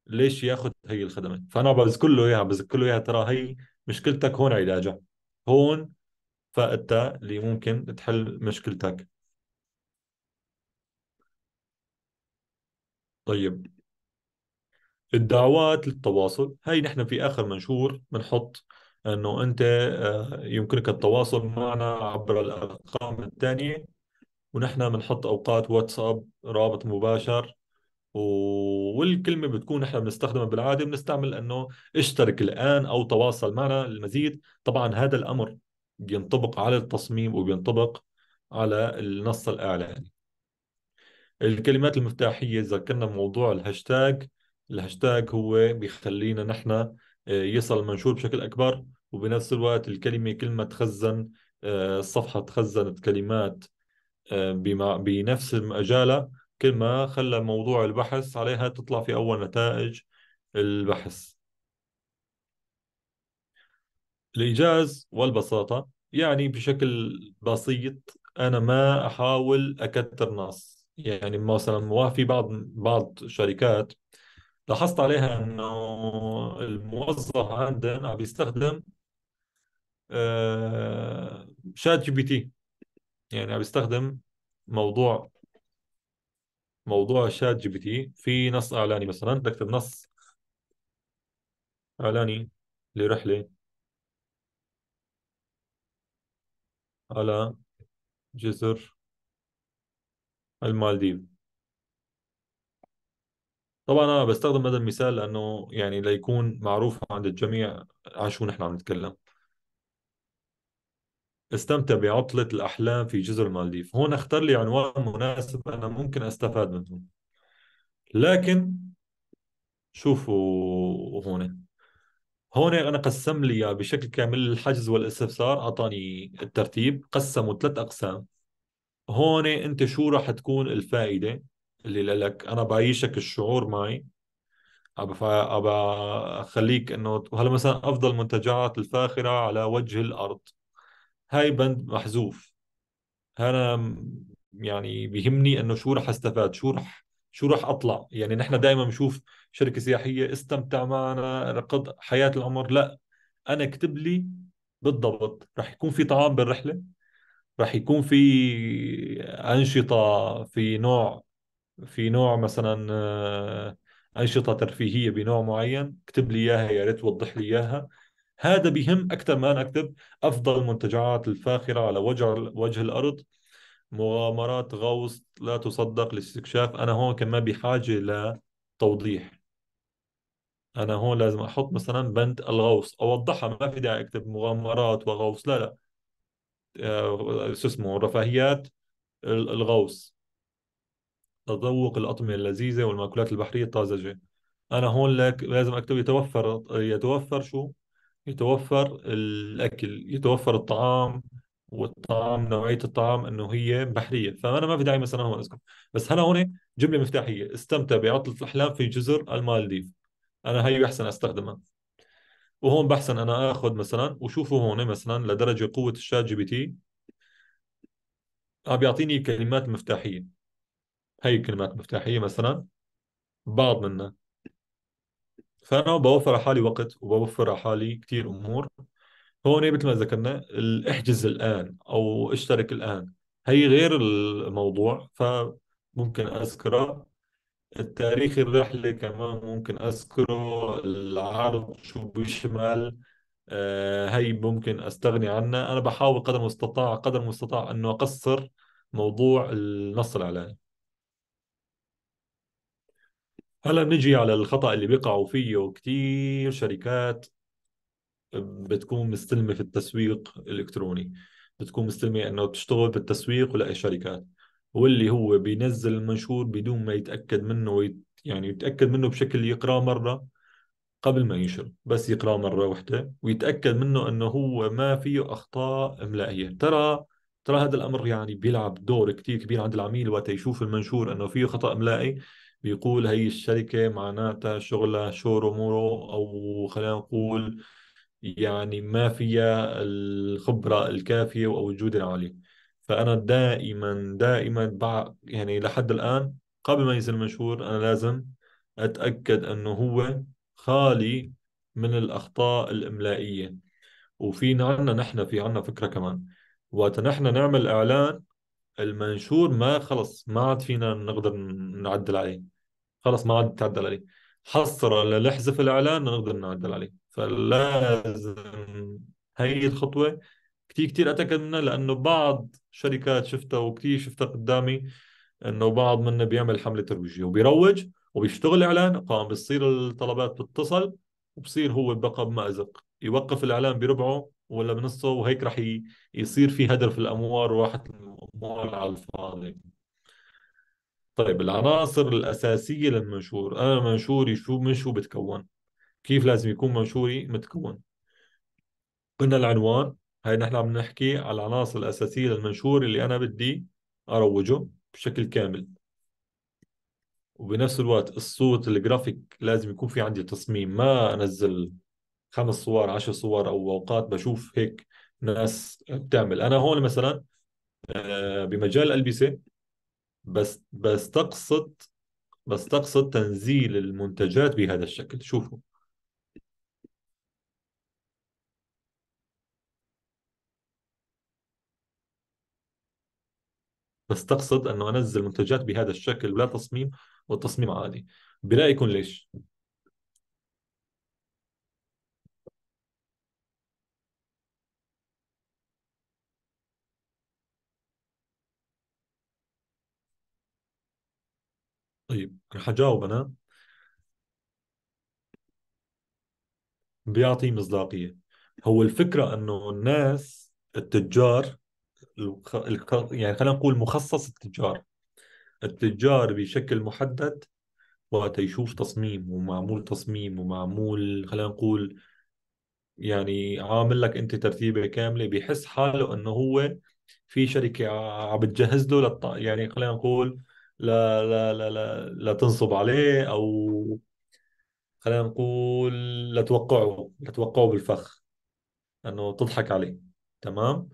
ليش ياخذ هي الخدمه فانا بذكر له اياها بذكر له اياها ترى هي مشكلتك هون علاجها هون فائدتها اللي ممكن تحل مشكلتك طيب الدعوات للتواصل هاي نحن في اخر منشور بنحط انه انت آه، يمكنك التواصل معنا عبر الارقام الثانيه ونحن بنحط اوقات واتساب رابط مباشر والكلمة بتكون احنا بنستخدمها بالعادة بنستعمل انه اشترك الان او تواصل معنا للمزيد طبعا هذا الامر بينطبق على التصميم وبينطبق على النص الاعلاني الكلمات المفتاحية ذكرنا موضوع الهاشتاج الهاشتاج هو بيخلينا نحن آه، يصل المنشور بشكل أكبر وبنفس الوقت الكلمة كلمة تخزن آه، الصفحة تخزنت كلمات آه، بنفس مجالها كل ما خلى موضوع البحث عليها تطلع في أول نتائج البحث الإيجاز والبساطة يعني بشكل بسيط أنا ما أحاول أكثر ناس يعني مثلا في بعض بعض شركات لاحظت عليها انه الموظف عندنا عم بيستخدم آه، شات جي بي تي يعني عم بيستخدم موضوع موضوع شات جي بي تي في نص اعلاني مثلا بدك تكتب نص اعلاني لرحله على جزر المالديف طبعا انا بستخدم هذا المثال لانه يعني ليكون معروف عند الجميع عن شو نحن عم نتكلم استمتع بعطلة الأحلام في جزر المالديف هون اختار لي عنوان مناسب أنا ممكن أستفاد منه لكن شوفوا هون هون أنا قسم لي بشكل كامل الحجز والاستفسار أعطاني الترتيب قسموا ثلاث أقسام هون أنت شو راح تكون الفائدة اللي لك أنا بعيشك الشعور معي أبا أبا أخليك إنه هلا مثلا أفضل منتجعات الفاخرة على وجه الأرض هاي بند محذوف انا يعني بيهمني انه شو رح استفاد شو رح شو رح اطلع يعني نحن دائما بنشوف شركه سياحيه استمتع معنا رقد حياه العمر لا انا اكتب لي بالضبط رح يكون في طعام بالرحله رح يكون في انشطه في نوع في نوع مثلا آه، انشطه ترفيهيه بنوع معين اكتب لي اياها يا ريت وضح لي اياها هذا بهم اكثر ما انا اكتب افضل المنتجعات الفاخره على وجه وجه الارض مغامرات غوص لا تصدق لاستكشاف انا هون كمان بحاجه لتوضيح انا هون لازم احط مثلا بند الغوص اوضحها ما في داعي اكتب مغامرات وغوص لا لا آه، شو اسمه رفاهيات الغوص تذوق الأطعمة اللذيذة والمأكولات البحرية الطازجة أنا هون لك لازم أكتب يتوفر يتوفر شو يتوفر الأكل يتوفر الطعام والطعام نوعية الطعام أنه هي بحرية فأنا ما في داعي مثلا هون أذكر بس هلا هون جملة مفتاحية استمتع بعطلة الأحلام في جزر المالديف أنا هي بحسن أستخدمها وهون بحسن أنا آخذ مثلا وشوفوا هون مثلا لدرجة قوة الشات جي بي تي عم بيعطيني كلمات مفتاحية هي كلمات مفتاحية مثلا بعض منها فانا بوفر على حالي وقت وبوفر على حالي كثير امور هون إيه مثل ما ذكرنا احجز الان او اشترك الان هي غير الموضوع فممكن اذكره التاريخ الرحله كمان ممكن اذكره العرض شو بيشمل آه، هي ممكن استغني عنها انا بحاول قدر المستطاع قدر المستطاع انه اقصر موضوع النص الاعلاني هلا بنجي على الخطأ اللي بيقعوا فيه كثير شركات بتكون مستلمة في التسويق الإلكتروني بتكون مستلمة أنه بتشتغل بالتسويق ولا شركات واللي هو بينزل المنشور بدون ما يتأكد منه ويت... يعني يتأكد منه بشكل يقراه مرة قبل ما ينشر بس يقراه مرة واحدة ويتأكد منه أنه هو ما فيه أخطاء إملائية ترى ترى هذا الأمر يعني بيلعب دور كتير كبير عند العميل وقت يشوف المنشور أنه فيه خطأ إملائي بيقول هي الشركة معناتها شغلها شور مورو أو خلينا نقول يعني ما فيها الخبرة الكافية أو الجودة العالية فأنا دائما دائما يعني لحد الآن قبل ما ينزل المشهور أنا لازم أتأكد أنه هو خالي من الأخطاء الإملائية وفي عنا نحن في عنا فكرة كمان وقت نحن نعمل إعلان المنشور ما خلص ما عاد فينا نقدر نعدل عليه خلص ما عاد تعدل عليه حصر اللي الاعلان نقدر نعدل عليه فلازم هي الخطوه كثير كثير اتاكد منها لانه بعض شركات شفتها وكثير شفتها قدامي انه بعض منا بيعمل حمله ترويجيه وبيروج وبيشتغل اعلان قام بتصير الطلبات بتتصل وبصير هو بقى بمأزق يوقف الاعلان بربعه ولا بنصه وهيك رح يصير في هدر في الاموال وراحت الاموال على الفاضي طيب العناصر الأساسية للمنشور أنا منشوري شو من شو بتكون كيف لازم يكون منشوري متكون قلنا العنوان هاي نحن عم نحكي على العناصر الأساسية للمنشور اللي أنا بدي أروجه بشكل كامل وبنفس الوقت الصوت الجرافيك لازم يكون في عندي تصميم ما أنزل خمس صور عشر صور أو أوقات بشوف هيك ناس بتعمل أنا هون مثلا آه، بمجال الألبسة بس بس تقصد بس تقصد تنزيل المنتجات بهذا الشكل شوفوا بس تقصد انه انزل منتجات بهذا الشكل بلا تصميم والتصميم عادي برايكم ليش حجاوب انا بيعطي مصداقيه هو الفكره انه الناس التجار يعني خلينا نقول مخصص التجار التجار بشكل محدد وقت يشوف تصميم ومعمول تصميم ومعمول خلينا نقول يعني عامل لك انت ترتيبه كامله بيحس حاله انه هو في شركه عم بتجهز له للط... يعني خلينا نقول لا لا لا لا, لا تنصب عليه او خلينا نقول لا توقعه لا توقعه بالفخ انه تضحك عليه تمام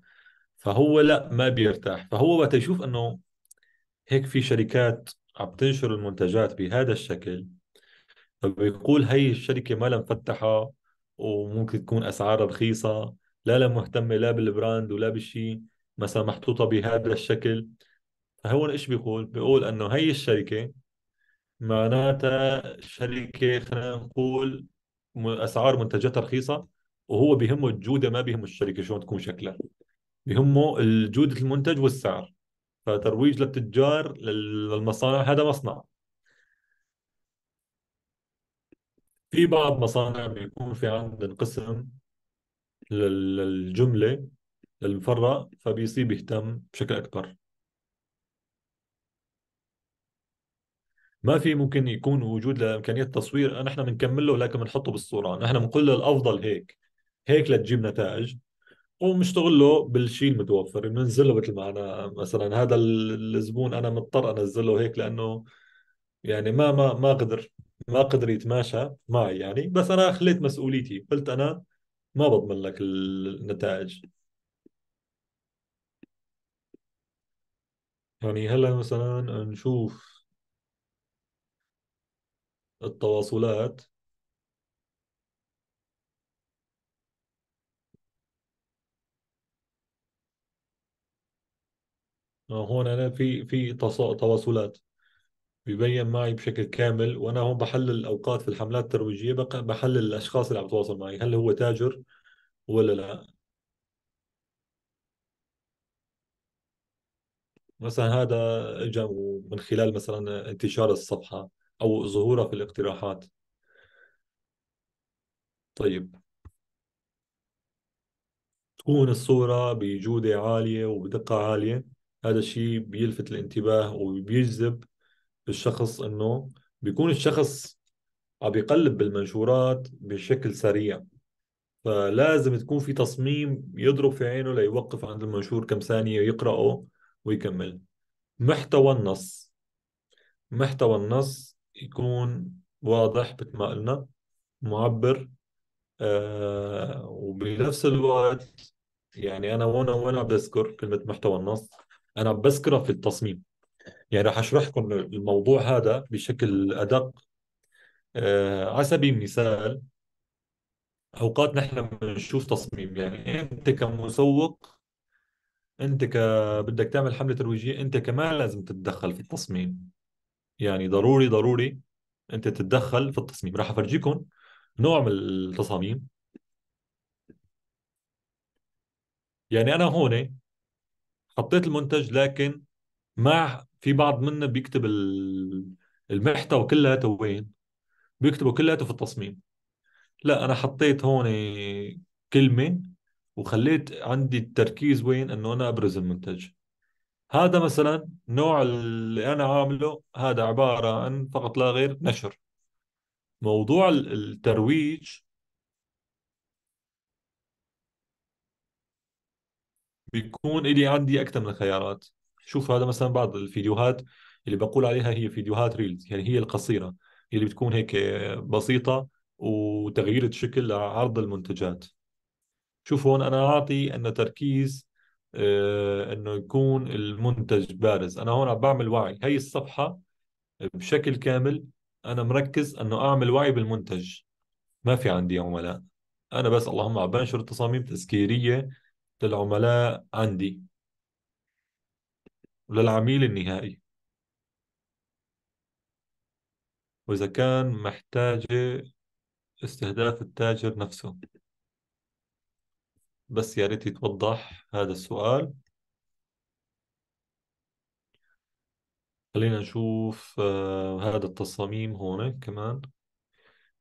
فهو لا ما بيرتاح فهو وقت يشوف انه هيك في شركات عم تنشر المنتجات بهذا الشكل فبيقول هي الشركة ما مفتحة وممكن تكون أسعارها رخيصة لا لا مهتمة لا بالبراند ولا بالشيء مثلا محطوطة بهذا الشكل هو ايش بيقول؟ بيقول انه هي الشركه معناتها شركه خلينا نقول اسعار منتجاتها رخيصه وهو بهمه الجوده ما بهمه الشركه شلون تكون شكلها بهمه جوده المنتج والسعر فترويج للتجار للمصانع هذا مصنع في بعض مصانع بيكون في عندهم قسم للجمله المفرق فبيصير بيهتم بشكل اكبر ما في ممكن يكون وجود لامكانيه تصوير نحن بنكمل له لكن بنحطه بالصوره نحن بنقول له الافضل هيك هيك لتجيب نتائج وبنشتغل له بالشيء المتوفر بننزله مثل ما انا مثلا هذا الزبون انا مضطر انزله هيك لانه يعني ما ما ما قدر ما قدر يتماشى معي يعني بس انا خليت مسؤوليتي قلت انا ما بضمن لك النتائج يعني هلا مثلا نشوف التواصلات هون آه، انا في في تواصلات بيبين معي بشكل كامل وانا هون بحلل الاوقات في الحملات الترويجيه بحلل الاشخاص اللي عم يتواصل معي هل هو تاجر ولا لا مثلا هذا اجى من خلال مثلا انتشار الصفحه او ظهورها في الاقتراحات طيب تكون الصورة بجودة عالية وبدقة عالية هذا الشيء بيلفت الانتباه وبيجذب الشخص انه بيكون الشخص عم يقلب بالمنشورات بشكل سريع فلازم تكون في تصميم يضرب في عينه ليوقف عند المنشور كم ثانية ويقرأه ويكمل محتوى النص محتوى النص يكون واضح مثل ما قلنا معبر آه وبنفس الوقت يعني انا وانا وين عم بذكر كلمه محتوى النص انا عم بذكرها في التصميم يعني راح اشرح لكم الموضوع هذا بشكل ادق آه على سبيل المثال اوقات نحن بنشوف تصميم يعني انت كمسوق انت ك بدك تعمل حمله ترويجيه انت كمان لازم تتدخل في التصميم يعني ضروري ضروري انت تتدخل في التصميم راح افرجيكم نوع من التصاميم يعني انا هون حطيت المنتج لكن مع في بعض منا بيكتب المحتوى كلها وين بيكتبوا كلها في التصميم لا انا حطيت هون كلمه وخليت عندي التركيز وين انه انا ابرز المنتج هذا مثلا نوع اللي انا عامله هذا عباره عن فقط لا غير نشر موضوع الترويج بيكون إلي عندي أكثر من خيارات شوف هذا مثلا بعض الفيديوهات اللي بقول عليها هي فيديوهات ريلز يعني هي القصيرة اللي بتكون هيك بسيطة وتغيير الشكل لعرض المنتجات شوف هون أنا أعطي أن تركيز آه، انه يكون المنتج بارز انا هون عم بعمل وعي هي الصفحه بشكل كامل انا مركز انه اعمل وعي بالمنتج ما في عندي عملاء انا بس اللهم عم بنشر تصاميم تذكيريه للعملاء عندي وللعميل النهائي واذا كان محتاجه استهداف التاجر نفسه بس يا ريت يتوضح هذا السؤال خلينا نشوف آه هذا التصاميم هون كمان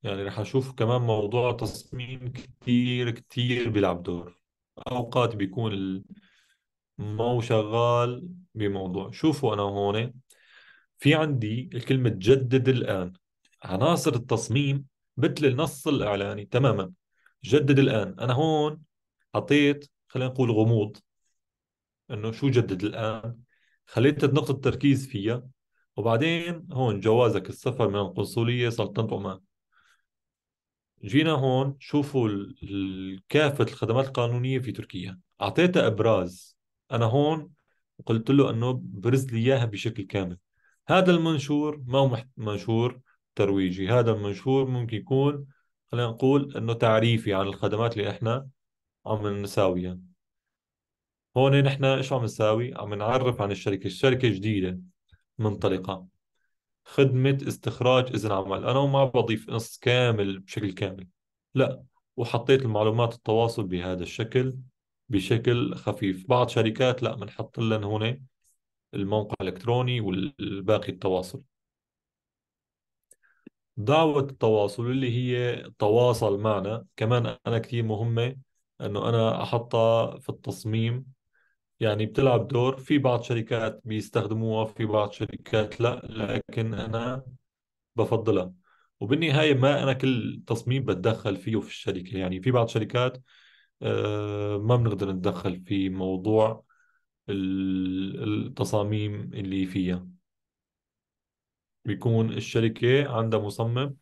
يعني رح أشوف كمان موضوع تصميم كتير كتير بيلعب دور أوقات بيكون مو شغال بموضوع شوفوا أنا هون في عندي الكلمة جدد الآن عناصر التصميم مثل النص الإعلاني تماما جدد الآن أنا هون حطيت خلينا نقول غموض انه شو جدد الان خليت نقطه التركيز فيها وبعدين هون جوازك السفر من القنصليه سلطنه عمان جينا هون شوفوا كافه الخدمات القانونيه في تركيا اعطيتها ابراز انا هون قلت له انه برز لي اياها بشكل كامل هذا المنشور ما هو منشور ترويجي هذا المنشور ممكن يكون خلينا نقول انه تعريفي عن الخدمات اللي احنا عم نساويها هون نحن ايش عم نساوي؟ عم نعرف عن الشركه، الشركه جديده منطلقه خدمه استخراج اذن عمل، انا ما بضيف نص كامل بشكل كامل لا وحطيت المعلومات التواصل بهذا الشكل بشكل خفيف، بعض شركات لا بنحط لهم هون الموقع الالكتروني والباقي التواصل. دعوة التواصل اللي هي تواصل معنا كمان أنا كثير مهمة انه انا احطها في التصميم يعني بتلعب دور في بعض شركات بيستخدموها في بعض شركات لا لكن انا بفضلها وبالنهايه ما انا كل تصميم بتدخل فيه في الشركه يعني في بعض شركات آه، ما بنقدر نتدخل في موضوع التصاميم اللي فيها بيكون الشركه عندها مصمم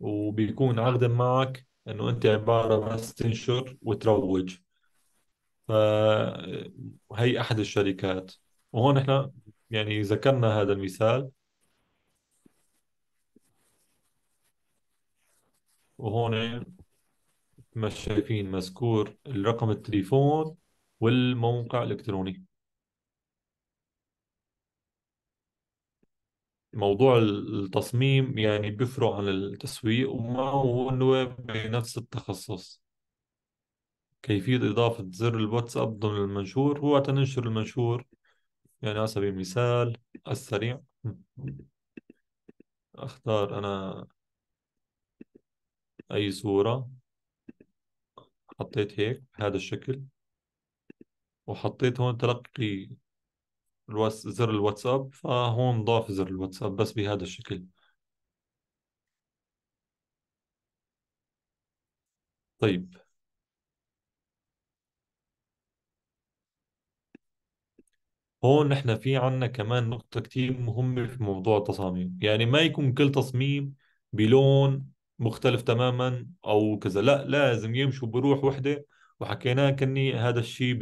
وبيكون عقد معك انه انت عباره بس تنشر وتروج فهي احد الشركات وهون احنا يعني ذكرنا هذا المثال وهون ما شايفين مذكور الرقم التليفون والموقع الالكتروني موضوع التصميم يعني بيفرق عن التسويق وما هو إنه بنفس التخصص كيفية إضافة زر الواتساب ضمن المنشور هو تنشر المنشور يعني على سبيل المثال السريع أختار أنا أي صورة حطيت هيك بهذا الشكل وحطيت هون تلقي الواتس زر الواتساب فهون ضاف زر الواتساب بس بهذا الشكل طيب هون نحن في عنا كمان نقطة كتير مهمة في موضوع التصاميم يعني ما يكون كل تصميم بلون مختلف تماما أو كذا لا لازم يمشوا بروح وحدة وحكيناه كني هذا الشيء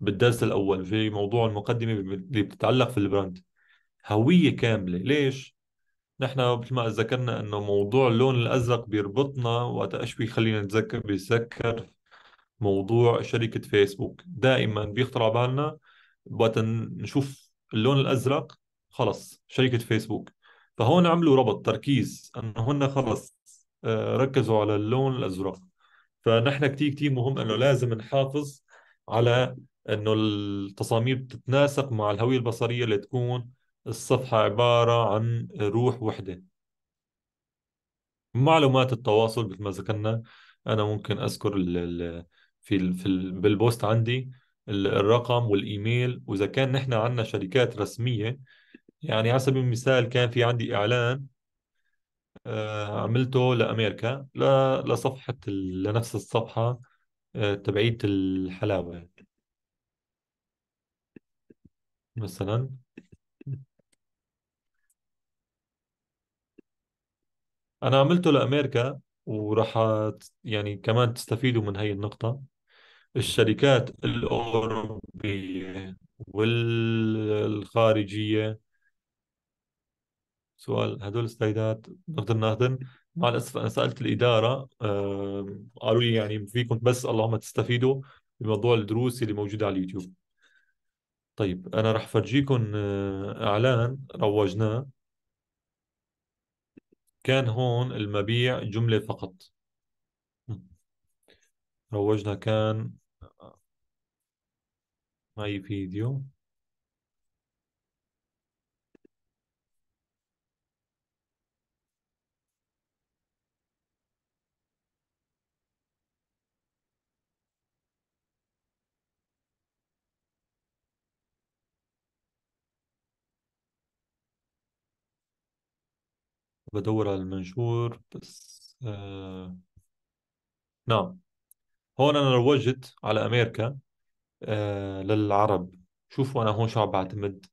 بالدرس الاول في موضوع المقدمه اللي بتتعلق في البراند هويه كامله ليش نحن مثل ما ذكرنا انه موضوع اللون الازرق بيربطنا وقت ايش بيخلينا نتذكر بيتذكر موضوع شركه فيسبوك دائما بيخطر على بالنا وقت نشوف اللون الازرق خلص شركه فيسبوك فهون عملوا ربط تركيز انه هن خلص آه، ركزوا على اللون الازرق فنحن كتير كتير مهم انه لازم نحافظ على انه التصاميم بتتناسق مع الهويه البصريه اللي تكون الصفحه عباره عن روح وحده معلومات التواصل مثل ما ذكرنا انا ممكن اذكر ال ال في ال في الـ بالبوست عندي الرقم والايميل واذا كان نحن عندنا شركات رسميه يعني على سبيل المثال كان في عندي اعلان آه، عملته لامريكا لصفحه لنفس الصفحه آه، تبعيه الحلاوه مثلا أنا عملته لأمريكا وراح يعني كمان تستفيدوا من هي النقطة الشركات الأوروبية والخارجية سؤال هدول السيدات نقدر ناخذن مع الأسف أنا سألت الإدارة قالوا لي يعني فيكم بس اللهم تستفيدوا بموضوع الدروس اللي موجودة على اليوتيوب طيب انا راح فرجيكم آه، اعلان روجناه كان هون المبيع جملة فقط روجنا كان آه، آه، معي فيديو بدور على المنشور بس آه... نعم هون انا روجت على امريكا آه للعرب شوفوا انا هون شو عم بعتمد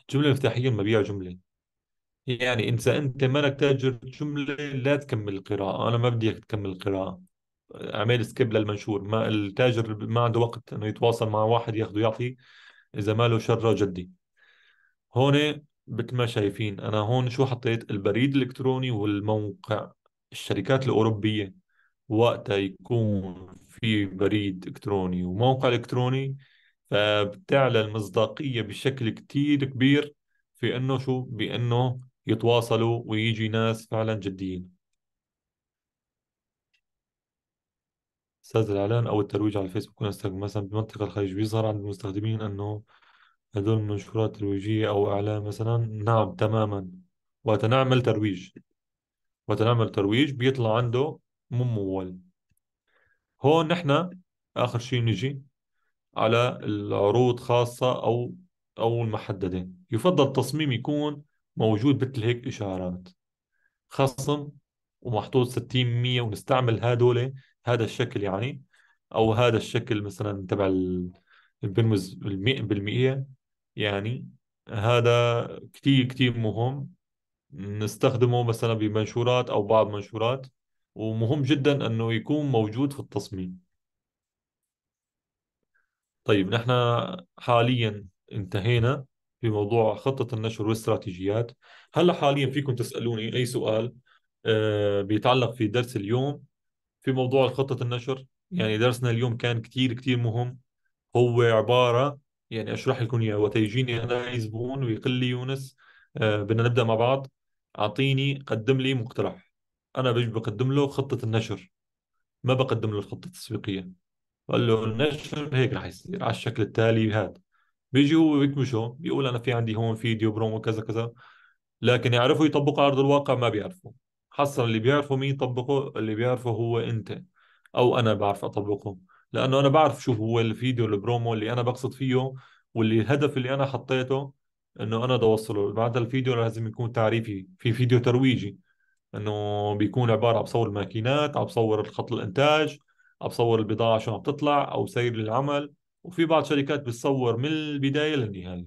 الجمله المفتاحيه مبيع جمله يعني انت انت مالك تاجر جمله لا تكمل القراءه انا ما بدي اياك تكمل القراءه اعمل سكيب للمنشور ما التاجر ما عنده وقت انه يتواصل مع واحد ياخذه يعطي اذا ما له شره جدي هون مثل ما شايفين انا هون شو حطيت البريد الالكتروني والموقع الشركات الاوروبيه وقتها يكون في بريد الكتروني وموقع الكتروني فبتعلى المصداقيه بشكل كتير كبير في انه شو بانه يتواصلوا ويجي ناس فعلا جديين استاذ الاعلان او الترويج على الفيسبوك وانستغرام مثلا بمنطقه الخليج بيظهر عند المستخدمين انه هدول المنشورات الترويجية أو إعلام مثلا نعم تماما وقت نعمل ترويج وقت نعمل ترويج بيطلع عنده ممول هون نحن آخر شيء نجي على العروض خاصة أو أو المحددة يفضل التصميم يكون موجود مثل هيك إشارات خصم ومحطوط 60 100 ونستعمل هدول هذا الشكل يعني أو هذا الشكل مثلا تبع البنمز 100% يعني هذا كتير كتير مهم نستخدمه مثلا بمنشورات أو بعض منشورات ومهم جدا أنه يكون موجود في التصميم طيب نحن حاليا انتهينا في موضوع خطة النشر والاستراتيجيات هلا حاليا فيكم تسألوني أي سؤال آه، بيتعلق في درس اليوم في موضوع خطة النشر يعني درسنا اليوم كان كتير كتير مهم هو عبارة يعني اشرح لكم اياه وقت يجيني انا اي زبون ويقول لي يونس آه بدنا نبدا مع بعض اعطيني قدم لي مقترح انا بيجي بقدم له خطه النشر ما بقدم له الخطه التسويقيه بقول له النشر هيك رح يصير على الشكل التالي هذا بيجي هو بيكمشه بيقول انا في عندي هون فيديو برومو كذا كذا لكن يعرفوا يطبقوا على ارض الواقع ما بيعرفوا حصل اللي بيعرفوا مين يطبقه اللي بيعرفه هو انت او انا بعرف اطبقه لانه انا بعرف شو هو الفيديو البرومو اللي انا بقصد فيه واللي الهدف اللي انا حطيته انه انا بدي اوصله بعد الفيديو لازم يكون تعريفي في فيديو ترويجي انه بيكون عباره عم بصور الماكينات عم بصور خط الانتاج عم بصور البضاعه شو عم تطلع او سير العمل وفي بعض شركات بتصور من البدايه للنهايه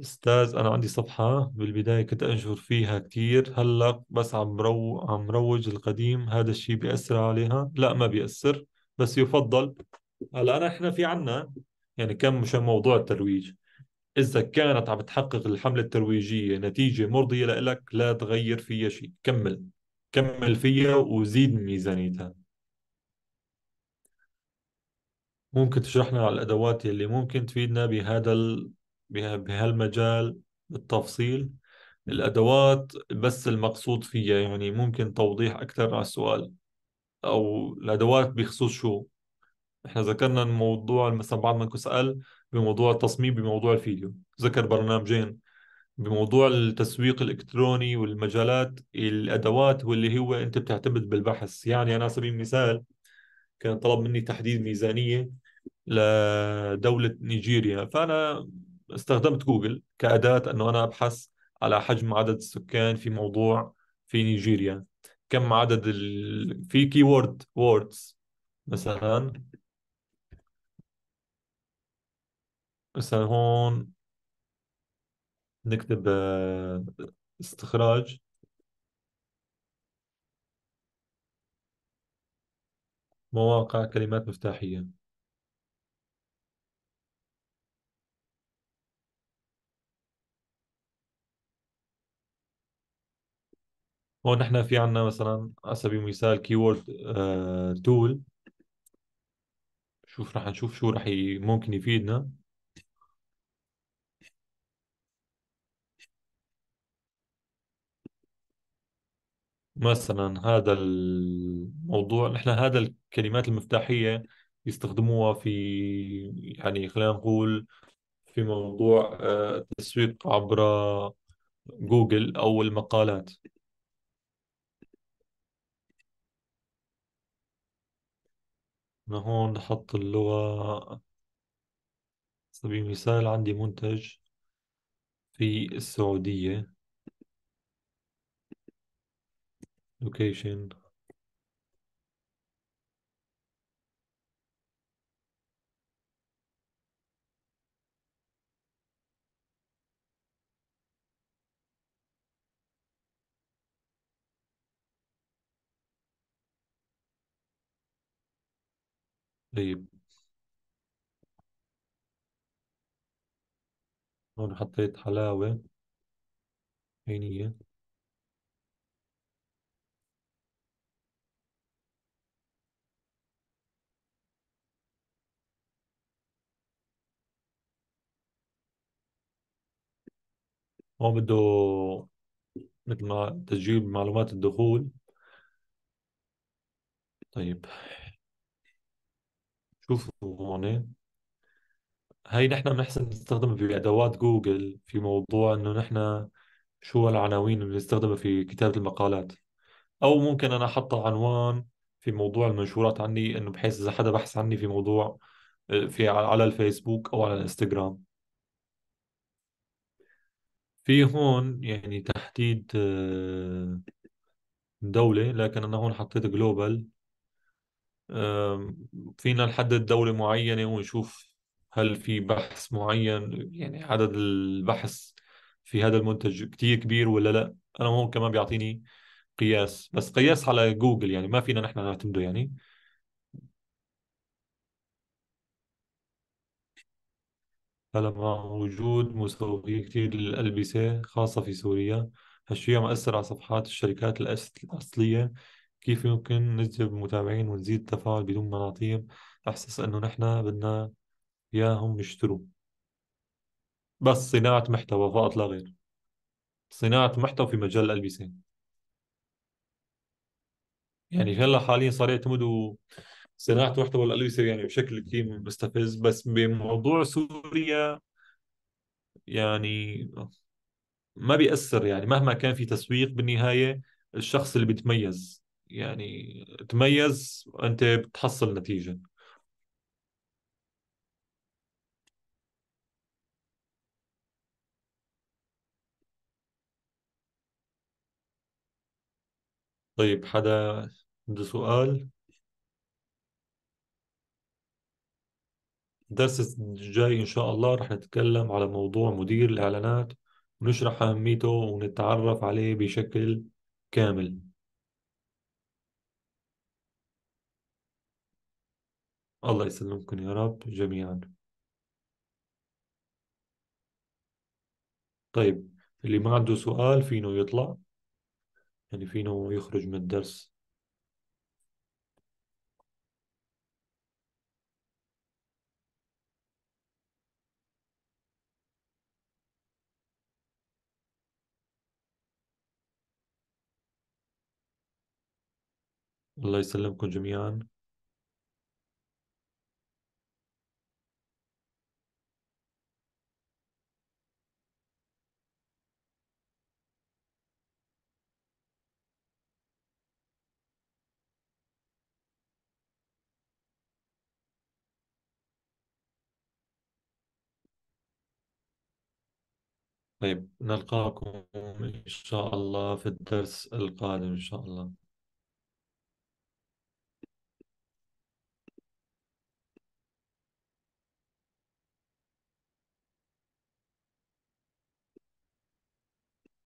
استاذ انا عندي صفحة بالبداية كنت انشر فيها كتير هلا بس عم رو عم روج القديم هذا الشيء بيأثر عليها لا ما بيأثر بس يفضل هلا انا احنا في عنا يعني كم مشان موضوع الترويج اذا كانت عم تحقق الحملة الترويجية نتيجة مرضية لك لا تغير فيها شيء كمل كمل فيها وزيد من ميزانيتها ممكن تشرحنا على الادوات اللي ممكن تفيدنا بهذا ال... بهالمجال بالتفصيل الأدوات بس المقصود فيها يعني ممكن توضيح أكثر على السؤال أو الأدوات بخصوص شو احنا ذكرنا الموضوع مثلا بعد ما سأل بموضوع التصميم بموضوع الفيديو ذكر برنامجين بموضوع التسويق الإلكتروني والمجالات الأدوات واللي هو أنت بتعتمد بالبحث يعني أنا على سبيل المثال كان طلب مني تحديد ميزانية لدولة نيجيريا فأنا استخدمت جوجل كأداة أنه أنا أبحث على حجم عدد السكان في موضوع في نيجيريا كم عدد ال... في كيورد ووردز مثلا مثلا هون نكتب آه، استخراج مواقع كلمات مفتاحية هون نحن في عنا مثلا على سبيل المثال كيورد تول آه، شوف رح نشوف شو رح ي... ممكن يفيدنا مثلا هذا الموضوع نحن هذا الكلمات المفتاحية يستخدموها في يعني خلينا نقول في موضوع التسويق آه، عبر جوجل أو المقالات أنا هون نحط اللغة على سبيل المثال عندي منتج في السعودية لوكيشن طيب هون حطيت حلاوة عينية هون بده مثل ما تسجيل معلومات الدخول طيب شوفوا هون هاي نحن بنحسن نستخدمها بأدوات جوجل في موضوع إنه نحن شو العناوين اللي بنستخدمها في كتابة المقالات أو ممكن أنا أحط عنوان في موضوع المنشورات عني إنه بحيث إذا حدا بحث عني في موضوع آه، في على الفيسبوك أو على الانستغرام في هون يعني تحديد آه، دولة لكن أنا هون حطيت جلوبال فينا نحدد دولة معينة ونشوف هل في بحث معين يعني عدد البحث في هذا المنتج كتير كبير ولا لا أنا هون كمان بيعطيني قياس بس قياس على جوجل يعني ما فينا نحن نعتمده يعني هلا مع وجود مسوقين كتير للألبسة خاصة في سوريا هالشيء مأثر على صفحات الشركات الأصلية كيف يمكن نجذب المتابعين ونزيد التفاعل بدون ما نعطيهم احساس انه نحن بدنا اياهم يشتروا بس صناعة محتوى فقط لا غير صناعة محتوى في مجال الألبسة يعني هلا حاليا صار يعتمدوا صناعة محتوى الألبسة يعني بشكل كثير مستفز بس بموضوع سوريا يعني ما بيأثر يعني مهما كان في تسويق بالنهاية الشخص اللي بيتميز يعني تميز انت بتحصل نتيجه طيب حدا عنده سؤال الدرس الجاي إن شاء الله رح نتكلم على موضوع مدير الإعلانات ونشرح أهميته ونتعرف عليه بشكل كامل الله يسلمكم يا رب جميعا طيب اللي ما عنده سؤال فينه يطلع يعني فينه يخرج من الدرس الله يسلمكم جميعا طيب نلقاكم إن شاء الله في الدرس القادم إن شاء الله